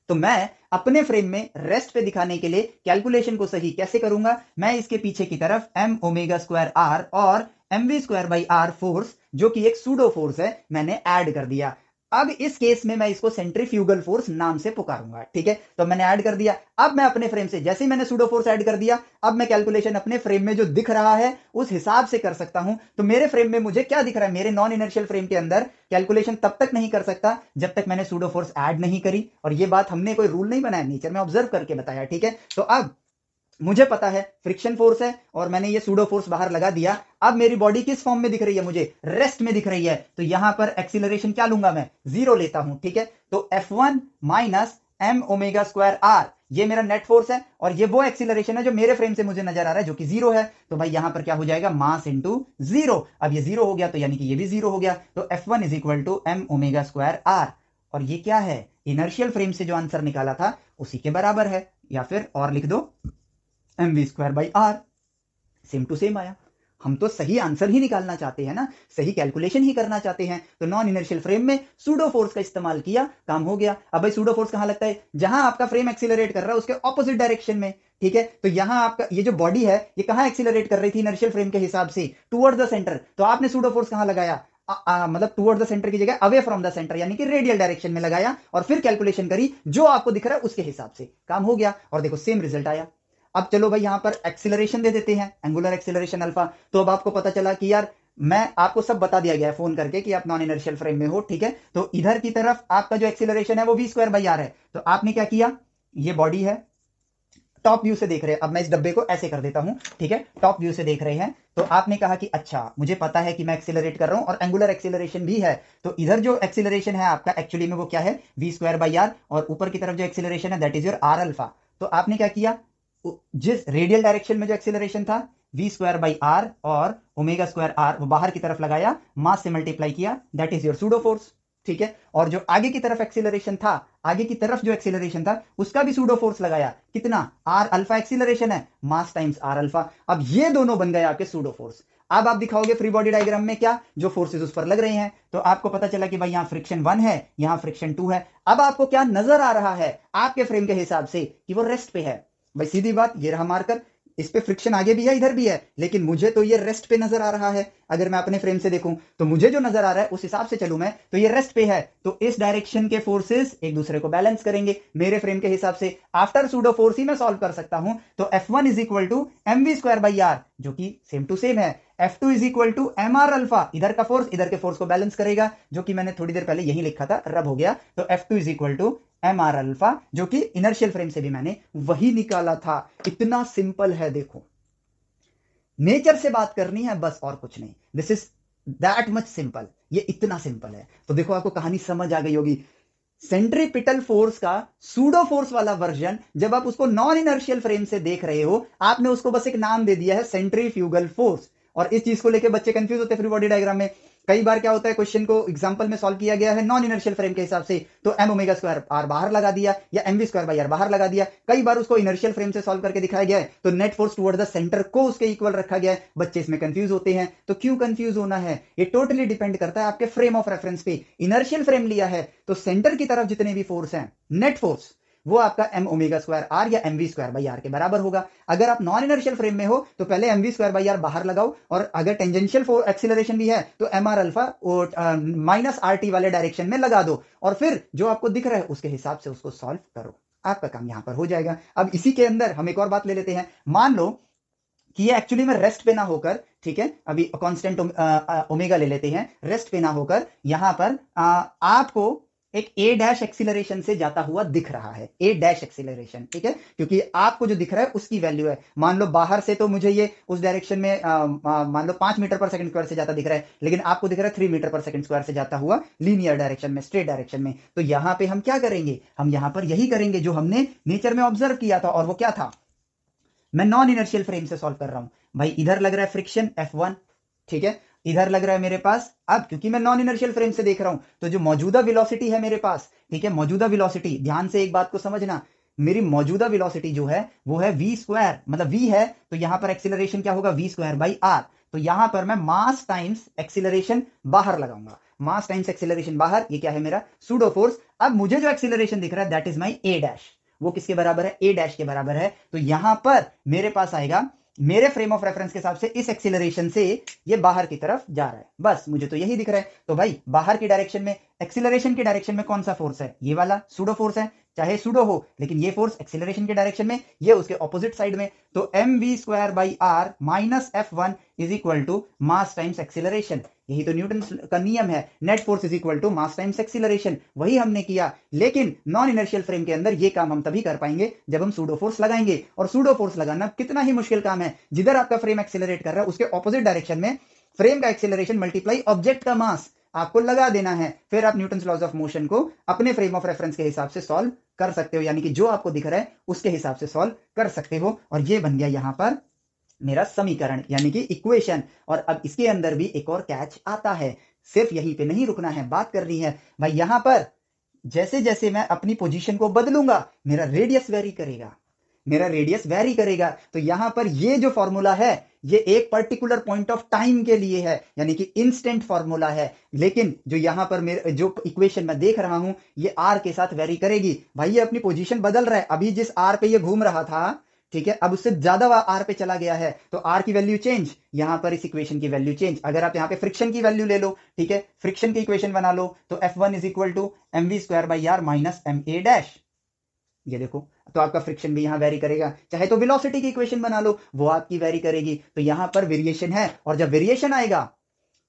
तो मैं अपने फ्रेम में रेस्ट पे दिखाने के लिए कैलकुलेशन को सही कैसे करूंगा मैं इसके पीछे की तरफ एम ओमेगा स्क्वायर आर और m we square by r force जो कि एक सूडो फोर्स है मैंने ऐड कर दिया अब इस केस में मैं इसको सेंट्रीफ्यूगल फोर्स नाम से पुकारूंगा ठीक है तो मैंने ऐड कर दिया अब मैं अपने फ्रेम से जैसे ही मैंने सूडो फोर्स ऐड कर दिया अब मैं कैलकुलेशन अपने फ्रेम में जो दिख रहा है उस हिसाब से कर सकता हूं तो मेरे फ्रेम में मुझे क्या दिख रहा है मेरे नॉन इनर्शियल फ्रेम के अंदर कैलकुलेशन तब तक नहीं कर सकता जब तक मैंने सूडो फोर्स एड नहीं करी और ये बात हमने कोई रूल नहीं बनाया नेचर में ऑब्जर्व करके बताया ठीक है तो अब मुझे पता है फ्रिक्शन फोर्स है और मैंने ये सूडो फोर्स बाहर लगा दिया अब मेरी बॉडी किस फॉर्म में दिख रही है मुझे रेस्ट में दिख रही है तो यहां पर एक्सिलरेशन क्या लूंगा मैं जीरो लेता हूं ठीक है तो F one minus m omega square r ये मेरा नेट फोर्स है और ये वो एक्सिलरेशन है जो मेरे फ्रेम से मुझे नजर आ रहा है जो कि जीरो है तो भाई यहां पर क्या हो जाएगा मास इंटू जीरो अब ये जीरो हो गया तो यानी कि ये भी जीरो हो गया तो F one is equal to m omega square r और ये क्या है इनर्शियल फ्रेम से जो आंसर निकाला था उसी के बराबर है या फिर और लिख दो m we square by r same to same आया हम तो सही आंसर ही निकालना चाहते हैं ना सही कैलकुलेशन ही करना चाहते हैं तो नॉन इनर्शियल फ्रेम में सूडो फोर्स का इस्तेमाल किया काम हो गया अब भाई सूडो फोर्स कहां लगता है जहां आपका फ्रेम एक्सिलरेट कर रहा है उसके ऑपोजिट डायरेक्शन में ठीक है तो यहां आपका ये जो बॉडी है ये कहां एक्सिलरेट कर रही थी इनर्शियल फ्रेम के हिसाब से टूवर्ड द सेंटर तो आपने सूडो फोर्स कहां लगाया आ, आ, मतलब टूवर्ड द सेंटर की जगह अवे फ्रॉम द सेंटर यानी कि रेडियल डायरेक्शन में लगाया और फिर कैलकुलेशन करी जो आपको दिख रहा है उसके हिसाब से काम हो गया और देखो सेम रिजल्ट आया अब चलो भाई यहां पर एक्सिलरेशन दे देते हैं एंगुलर एक्सिलरेशन अल्फा तो अब आपको पता चला कि यार मैं आपको सब बता दिया गया है फोन करके कि आप नॉन इनर्शियल फ्रेम में हो ठीक है तो इधर की तरफ आपका जो एक्सिलरेशन है वो वी स्क्वायर बाई आर है तो आपने क्या किया ये बॉडी है टॉप व्यू से देख रहे हैं अब मैं इस डब्बे को ऐसे कर देता हूं ठीक है टॉप व्यू से देख रहे हैं तो आपने कहा कि अच्छा मुझे पता है कि मैं एक्सिलरेट कर रहा हूं और एंगुलर एक्सिलरेशन भी है तो इधर जो एक्सिलरेशन है आपका एक्चुअली में वो क्या है वी स्क्वायर बाई आर और ऊपर की तरफ जो एक्सिलरेशन है that is your R alpha तो आपने क्या किया जिस रेडियल डायरेक्शन में जो एक्सिलेशन था वी स्क्वायर बाई आर और ओमेगा स्क्वायर आर वो बाहर की तरफ लगाया मास से मल्टीप्लाई किया that is your pseudo force ठीक है और जो आगे की तरफ एक्सिलरेशन था आगे की तरफ जो एक्सिलरेशन था उसका भी सूडो फोर्स लगाया कितना आर अल्फा एक्सिलरेशन है मास टाइम्स आर अल्फा अब ये दोनों बन गए आपके सूडो फोर्स अब आप दिखाओगे फ्री बॉडी डायग्राम में क्या जो फोर्सेस उस पर लग रहे हैं तो आपको पता चला कि भाई यहां फ्रिक्शन वन है यहां फ्रिक्शन टू है अब आपको क्या नजर आ रहा है आपके फ्रेम के हिसाब से कि वो रेस्ट पे है भाई सीधी बात ये रहा मारकर इस पे फ्रिक्शन आगे भी है इधर भी है लेकिन मुझे तो ये रेस्ट पे नजर आ रहा है अगर मैं अपने फ्रेम से देखूं तो मुझे जो नजर आ रहा है उस हिसाब से चलू मैं तो ये रेस्ट पे है तो इस डायरेक्शन के फोर्सेस एक दूसरे को बैलेंस करेंगे मेरे फ्रेम के हिसाब से आफ्टर सूडो फोर्स ही मैं सॉल्व कर सकता हूं तो F one is equal to M we square by are जो कि सेम टू सेम है F two is equal to M are alpha इधर का फोर्स इधर के फोर्स को बैलेंस करेगा जो कि मैंने थोड़ी देर पहले यही लिखा था रब हो गया तो F two is equal to M are alpha जो कि इनर्शियल फ्रेम से भी मैंने वही निकाला था इतना सिंपल है देखो नेचर से बात करनी है बस और कुछ नहीं this is that much simple ये इतना सिंपल है तो देखो आपको कहानी समझ आ गई होगी सेंट्रीपिटल फोर्स का सूडो फोर्स वाला वर्जन जब आप उसको नॉन इनर्शियल फ्रेम से देख रहे हो आपने उसको बस एक नाम दे दिया है सेंट्री फ्यूगल फोर्स और इस चीज को लेकर बच्चे कंफ्यूज होते हैं फ्री बॉडी डायग्राम में कई बार क्या होता है क्वेश्चन को एग्जाम्पल में सॉल्व किया गया है नॉन इनर्शियल फ्रेम के हिसाब से तो एम ओमेगा स्क्वायर आर बाहर लगा दिया या M we square by R बाहर लगा दिया कई बार उसको इनर्शियल फ्रेम से सॉल्व करके दिखाया गया है तो net force toward the centre को उसके इक्वल रखा गया है बच्चे इसमें कंफ्यूज होते हैं तो क्यों कंफ्यूज होना है ये टोटली डिपेंड करता है आपके फ्रेम ऑफ रेफरेंस पे इनर्शियल फ्रेम लिया है तो सेंटर की तरफ जितने भी फोर्स है नेट फोर्स वो आपका एम ओमेगा स्क्वायर आर या M we square by are के बराबर होगा अगर आप नॉन इनर्शियल फ्रेम में हो तो पहले M we square by R बाहर लगाओ और अगर टेंजेंशियल फोर एक्सिलरेशन भी है तो M R alpha minus are T वाले डायरेक्शन में लगा दो और फिर जो आपको दिख रहा है उसके हिसाब से उसको सॉल्व करो आपका काम यहां पर हो जाएगा अब इसी के अंदर हम एक और बात ले लेते हैं मान लो कि ये एक्चुअली में रेस्ट पे ना होकर ठीक है अभी कांस्टेंट ओमेगा ले लेते हैं रेस्ट पे ना होकर यहां पर आ, आपको एक ए डैश एक्सिलरेशन से जाता हुआ दिख रहा है ए डैश एक्सिलरेशन ठीक है क्योंकि आपको जो दिख रहा है उसकी वैल्यू है मान लो बाहर से तो मुझे ये उस डायरेक्शन में मान लो पांच मीटर पर सेकंड स्क्वायर से जाता दिख रहा है लेकिन आपको दिख रहा है three metre per second square से जाता हुआ लीनियर डायरेक्शन में स्ट्रेट डायरेक्शन में तो यहां पर हम क्या करेंगे हम यहां पर यही करेंगे जो हमने नेचर में ऑब्जर्व किया था और वो क्या था मैं नॉन इनर्शियल फ्रेम से सॉल्व कर रहा हूं भाई इधर लग रहा है फ्रिक्शन एफ ठीक है इधर लग रहा है मेरे पास अब क्योंकि मैं नॉन इनर्शियल फ्रेम से देख रहा हूं तो जो मौजूदा विलोसिटी है मेरे पास ठीक है मौजूदा विलोसिटी ध्यान से एक बात को समझना मेरी मौजूदा विलोसिटी जो है वो है वी स्क्वायर मतलब वी है तो यहां पर एक्सिलरेशन क्या होगा वी स्क्वायर बाई आर तो यहां पर मैं मास टाइम्स एक्सिलरेशन बाहर लगाऊंगा मास टाइम्स एक्सिलरेशन बाहर ये क्या है मेरा सूडो फोर्स अब मुझे जो एक्सिलरेशन दिख रहा है that is my A dash वो किसके बराबर है ए डैश के बराबर है तो यहां पर मेरे पास आएगा मेरे फ्रेम ऑफ रेफरेंस के हिसाब से इस एक्सिलरेशन से ये बाहर की तरफ जा रहा है बस मुझे तो यही दिख रहा है तो भाई बाहर की डायरेक्शन में एक्सिलरेशन के डायरेक्शन में कौन सा फोर्स है ये वाला सूडो फोर्स है चाहे सूडो हो लेकिन ये फोर्स एक्सिलरेशन के डायरेक्शन में ये उसके ऑपोजिट साइड में तो M we square by R minus F one is equal to mass times acceleration यही तो न्यूटन का नियम है net force is equal to mass times acceleration वही हमने किया लेकिन नॉन इनर्शियल फ्रेम के अंदर ये काम हम तभी कर पाएंगे जब हम सूडो फोर्स लगाएंगे और सूडो फोर्स लगाना कितना ही मुश्किल काम है जिधर आपका फ्रेम एक्सिलरेट कर रहा है उसके ऑपोजिट डायरेक्शन में फ्रेम का एक्सिलरेशन मल्टीप्लाई ऑब्जेक्ट का मास आपको लगा देना है फिर आप न्यूटन लॉज ऑफ मोशन को अपने फ्रेम ऑफ रेफरेंस के हिसाब से सॉल्व कर सकते हो यानी कि जो आपको दिख रहा है उसके हिसाब से सॉल्व कर सकते हो और ये बन गया यहां पर मेरा समीकरण यानी कि इक्वेशन और अब इसके अंदर भी एक और कैच आता है सिर्फ यहीं पे नहीं रुकना है बात करनी है भाई यहां पर जैसे जैसे मैं अपनी पोजीशन को बदलूंगा मेरा रेडियस वेरी करेगा मेरा रेडियस वेरी करेगा तो यहां पर ये जो फॉर्मूला है ये एक पर्टिकुलर पॉइंट ऑफ टाइम के लिए है यानी कि इंस्टेंट फॉर्मूला है लेकिन जो यहां पर मेरे जो इक्वेशन मैं देख रहा हूं ये आर के साथ वेरी करेगी भाई ये अपनी पोजीशन बदल रहा है अभी जिस आर पे ये घूम रहा था ठीक है अब उससे ज्यादा आर पे चला गया है तो आर की वैल्यू चेंज यहां पर इस इक्वेशन की वैल्यू चेंज अगर आप यहां पे फ्रिक्शन की वैल्यू ले लो ठीक है फ्रिक्शन की इक्वेशन बना लो तो F one is equal to M we square by R minus M A dash ये देखो तो आपका फ्रिक्शन भी यहां वेरी करेगा चाहे तो वेलोसिटी की इक्वेशन बना लो वो आपकी वेरी करेगी तो यहां पर वेरिएशन है और जब वेरिएशन आएगा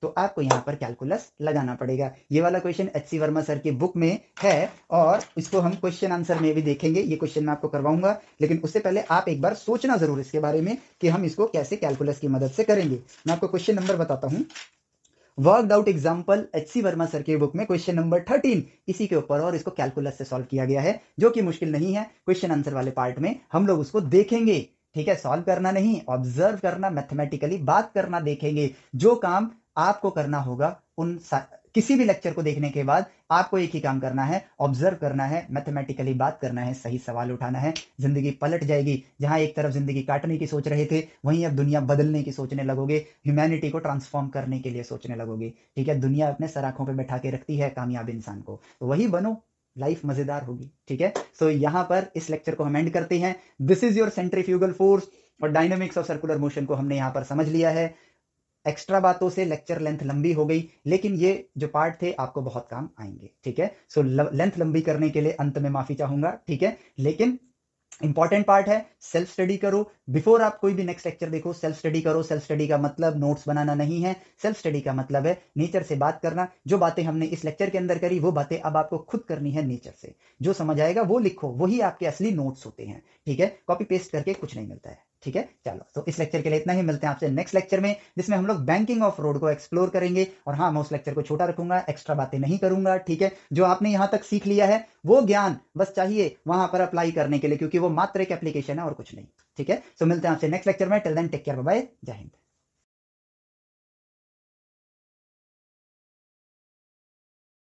तो आपको यहाँ पर कैलकुलस लगाना पड़ेगा ये वाला question H C Verma sir की बुक में है और इसको हम क्वेश्चन आंसर में भी देखेंगे ये क्वेश्चन मैं आपको करवाऊंगा लेकिन उससे पहले आप एक बार सोचना जरूर इसके बारे में कि हम इसको कैसे कैलकुलस की मदद से करेंगे मैं आपको क्वेश्चन नंबर बताता हूँ work out example H C Verma sir के बुक में क्वेश्चन नंबर थर्टीन इसी के ऊपर और इसको कैलकुलस से सॉल्व किया गया है जो कि मुश्किल नहीं है क्वेश्चन आंसर वाले पार्ट में हम लोग उसको देखेंगे ठीक है सॉल्व करना नहीं ऑब्जर्व करना मैथमेटिकली बात करना देखेंगे जो काम आपको करना होगा उन किसी भी लेक्चर को देखने के बाद आपको एक ही काम करना है ऑब्जर्व करना है मैथमेटिकली बात करना है सही सवाल उठाना है जिंदगी पलट जाएगी जहां एक तरफ जिंदगी काटने की सोच रहे थे वहीं अब दुनिया बदलने की सोचने लगोगे ह्यूमैनिटी को ट्रांसफॉर्म करने के लिए सोचने लगोगे ठीक है दुनिया अपने सराखों पर बैठा के रखती है कामयाब इंसान को तो वही बनो लाइफ मजेदार होगी ठीक है सो तो so, यहां पर इस लेक्चर को हम एंड करते हैं this is your centrifugal force और डायनामिक्स ऑफ सर्कुलर मोशन को हमने यहां पर समझ लिया है एक्स्ट्रा बातों से लेक्चर लेंथ लंबी हो गई लेकिन ये जो पार्ट थे आपको बहुत काम आएंगे ठीक है सो लेंथ लंबी करने के लिए अंत में माफी चाहूंगा ठीक है लेकिन इंपॉर्टेंट पार्ट है सेल्फ स्टडी करो बिफोर आप कोई भी नेक्स्ट लेक्चर देखो सेल्फ स्टडी करो सेल्फ स्टडी का मतलब नोट्स बनाना नहीं है सेल्फ स्टडी का मतलब है नेचर से बात करना जो बातें हमने इस लेक्चर के अंदर करी वो बातें अब आपको खुद करनी है नेचर से जो समझ आएगा वो लिखो वही आपके असली नोट्स होते हैं ठीक है कॉपी पेस्ट करके कुछ नहीं मिलता है ठीक है चलो तो इस लेक्चर के लिए इतना ही मिलते हैं आपसे नेक्स्ट लेक्चर में जिसमें हम लोग बैंकिंग ऑफ रोड को एक्सप्लोर करेंगे और हाँ मैं उस लेक्चर को छोटा रखूंगा एक्स्ट्रा बातें नहीं करूंगा ठीक है जो आपने यहां तक सीख लिया है वो ज्ञान बस चाहिए वहां पर अप्लाई करने के लिए क्योंकि वो मात्र एक एप्लीकेशन है और कुछ नहीं ठीक है सो मिलते हैं आपसे नेक्स्ट लेक्चर में till then take care bye जय हिंद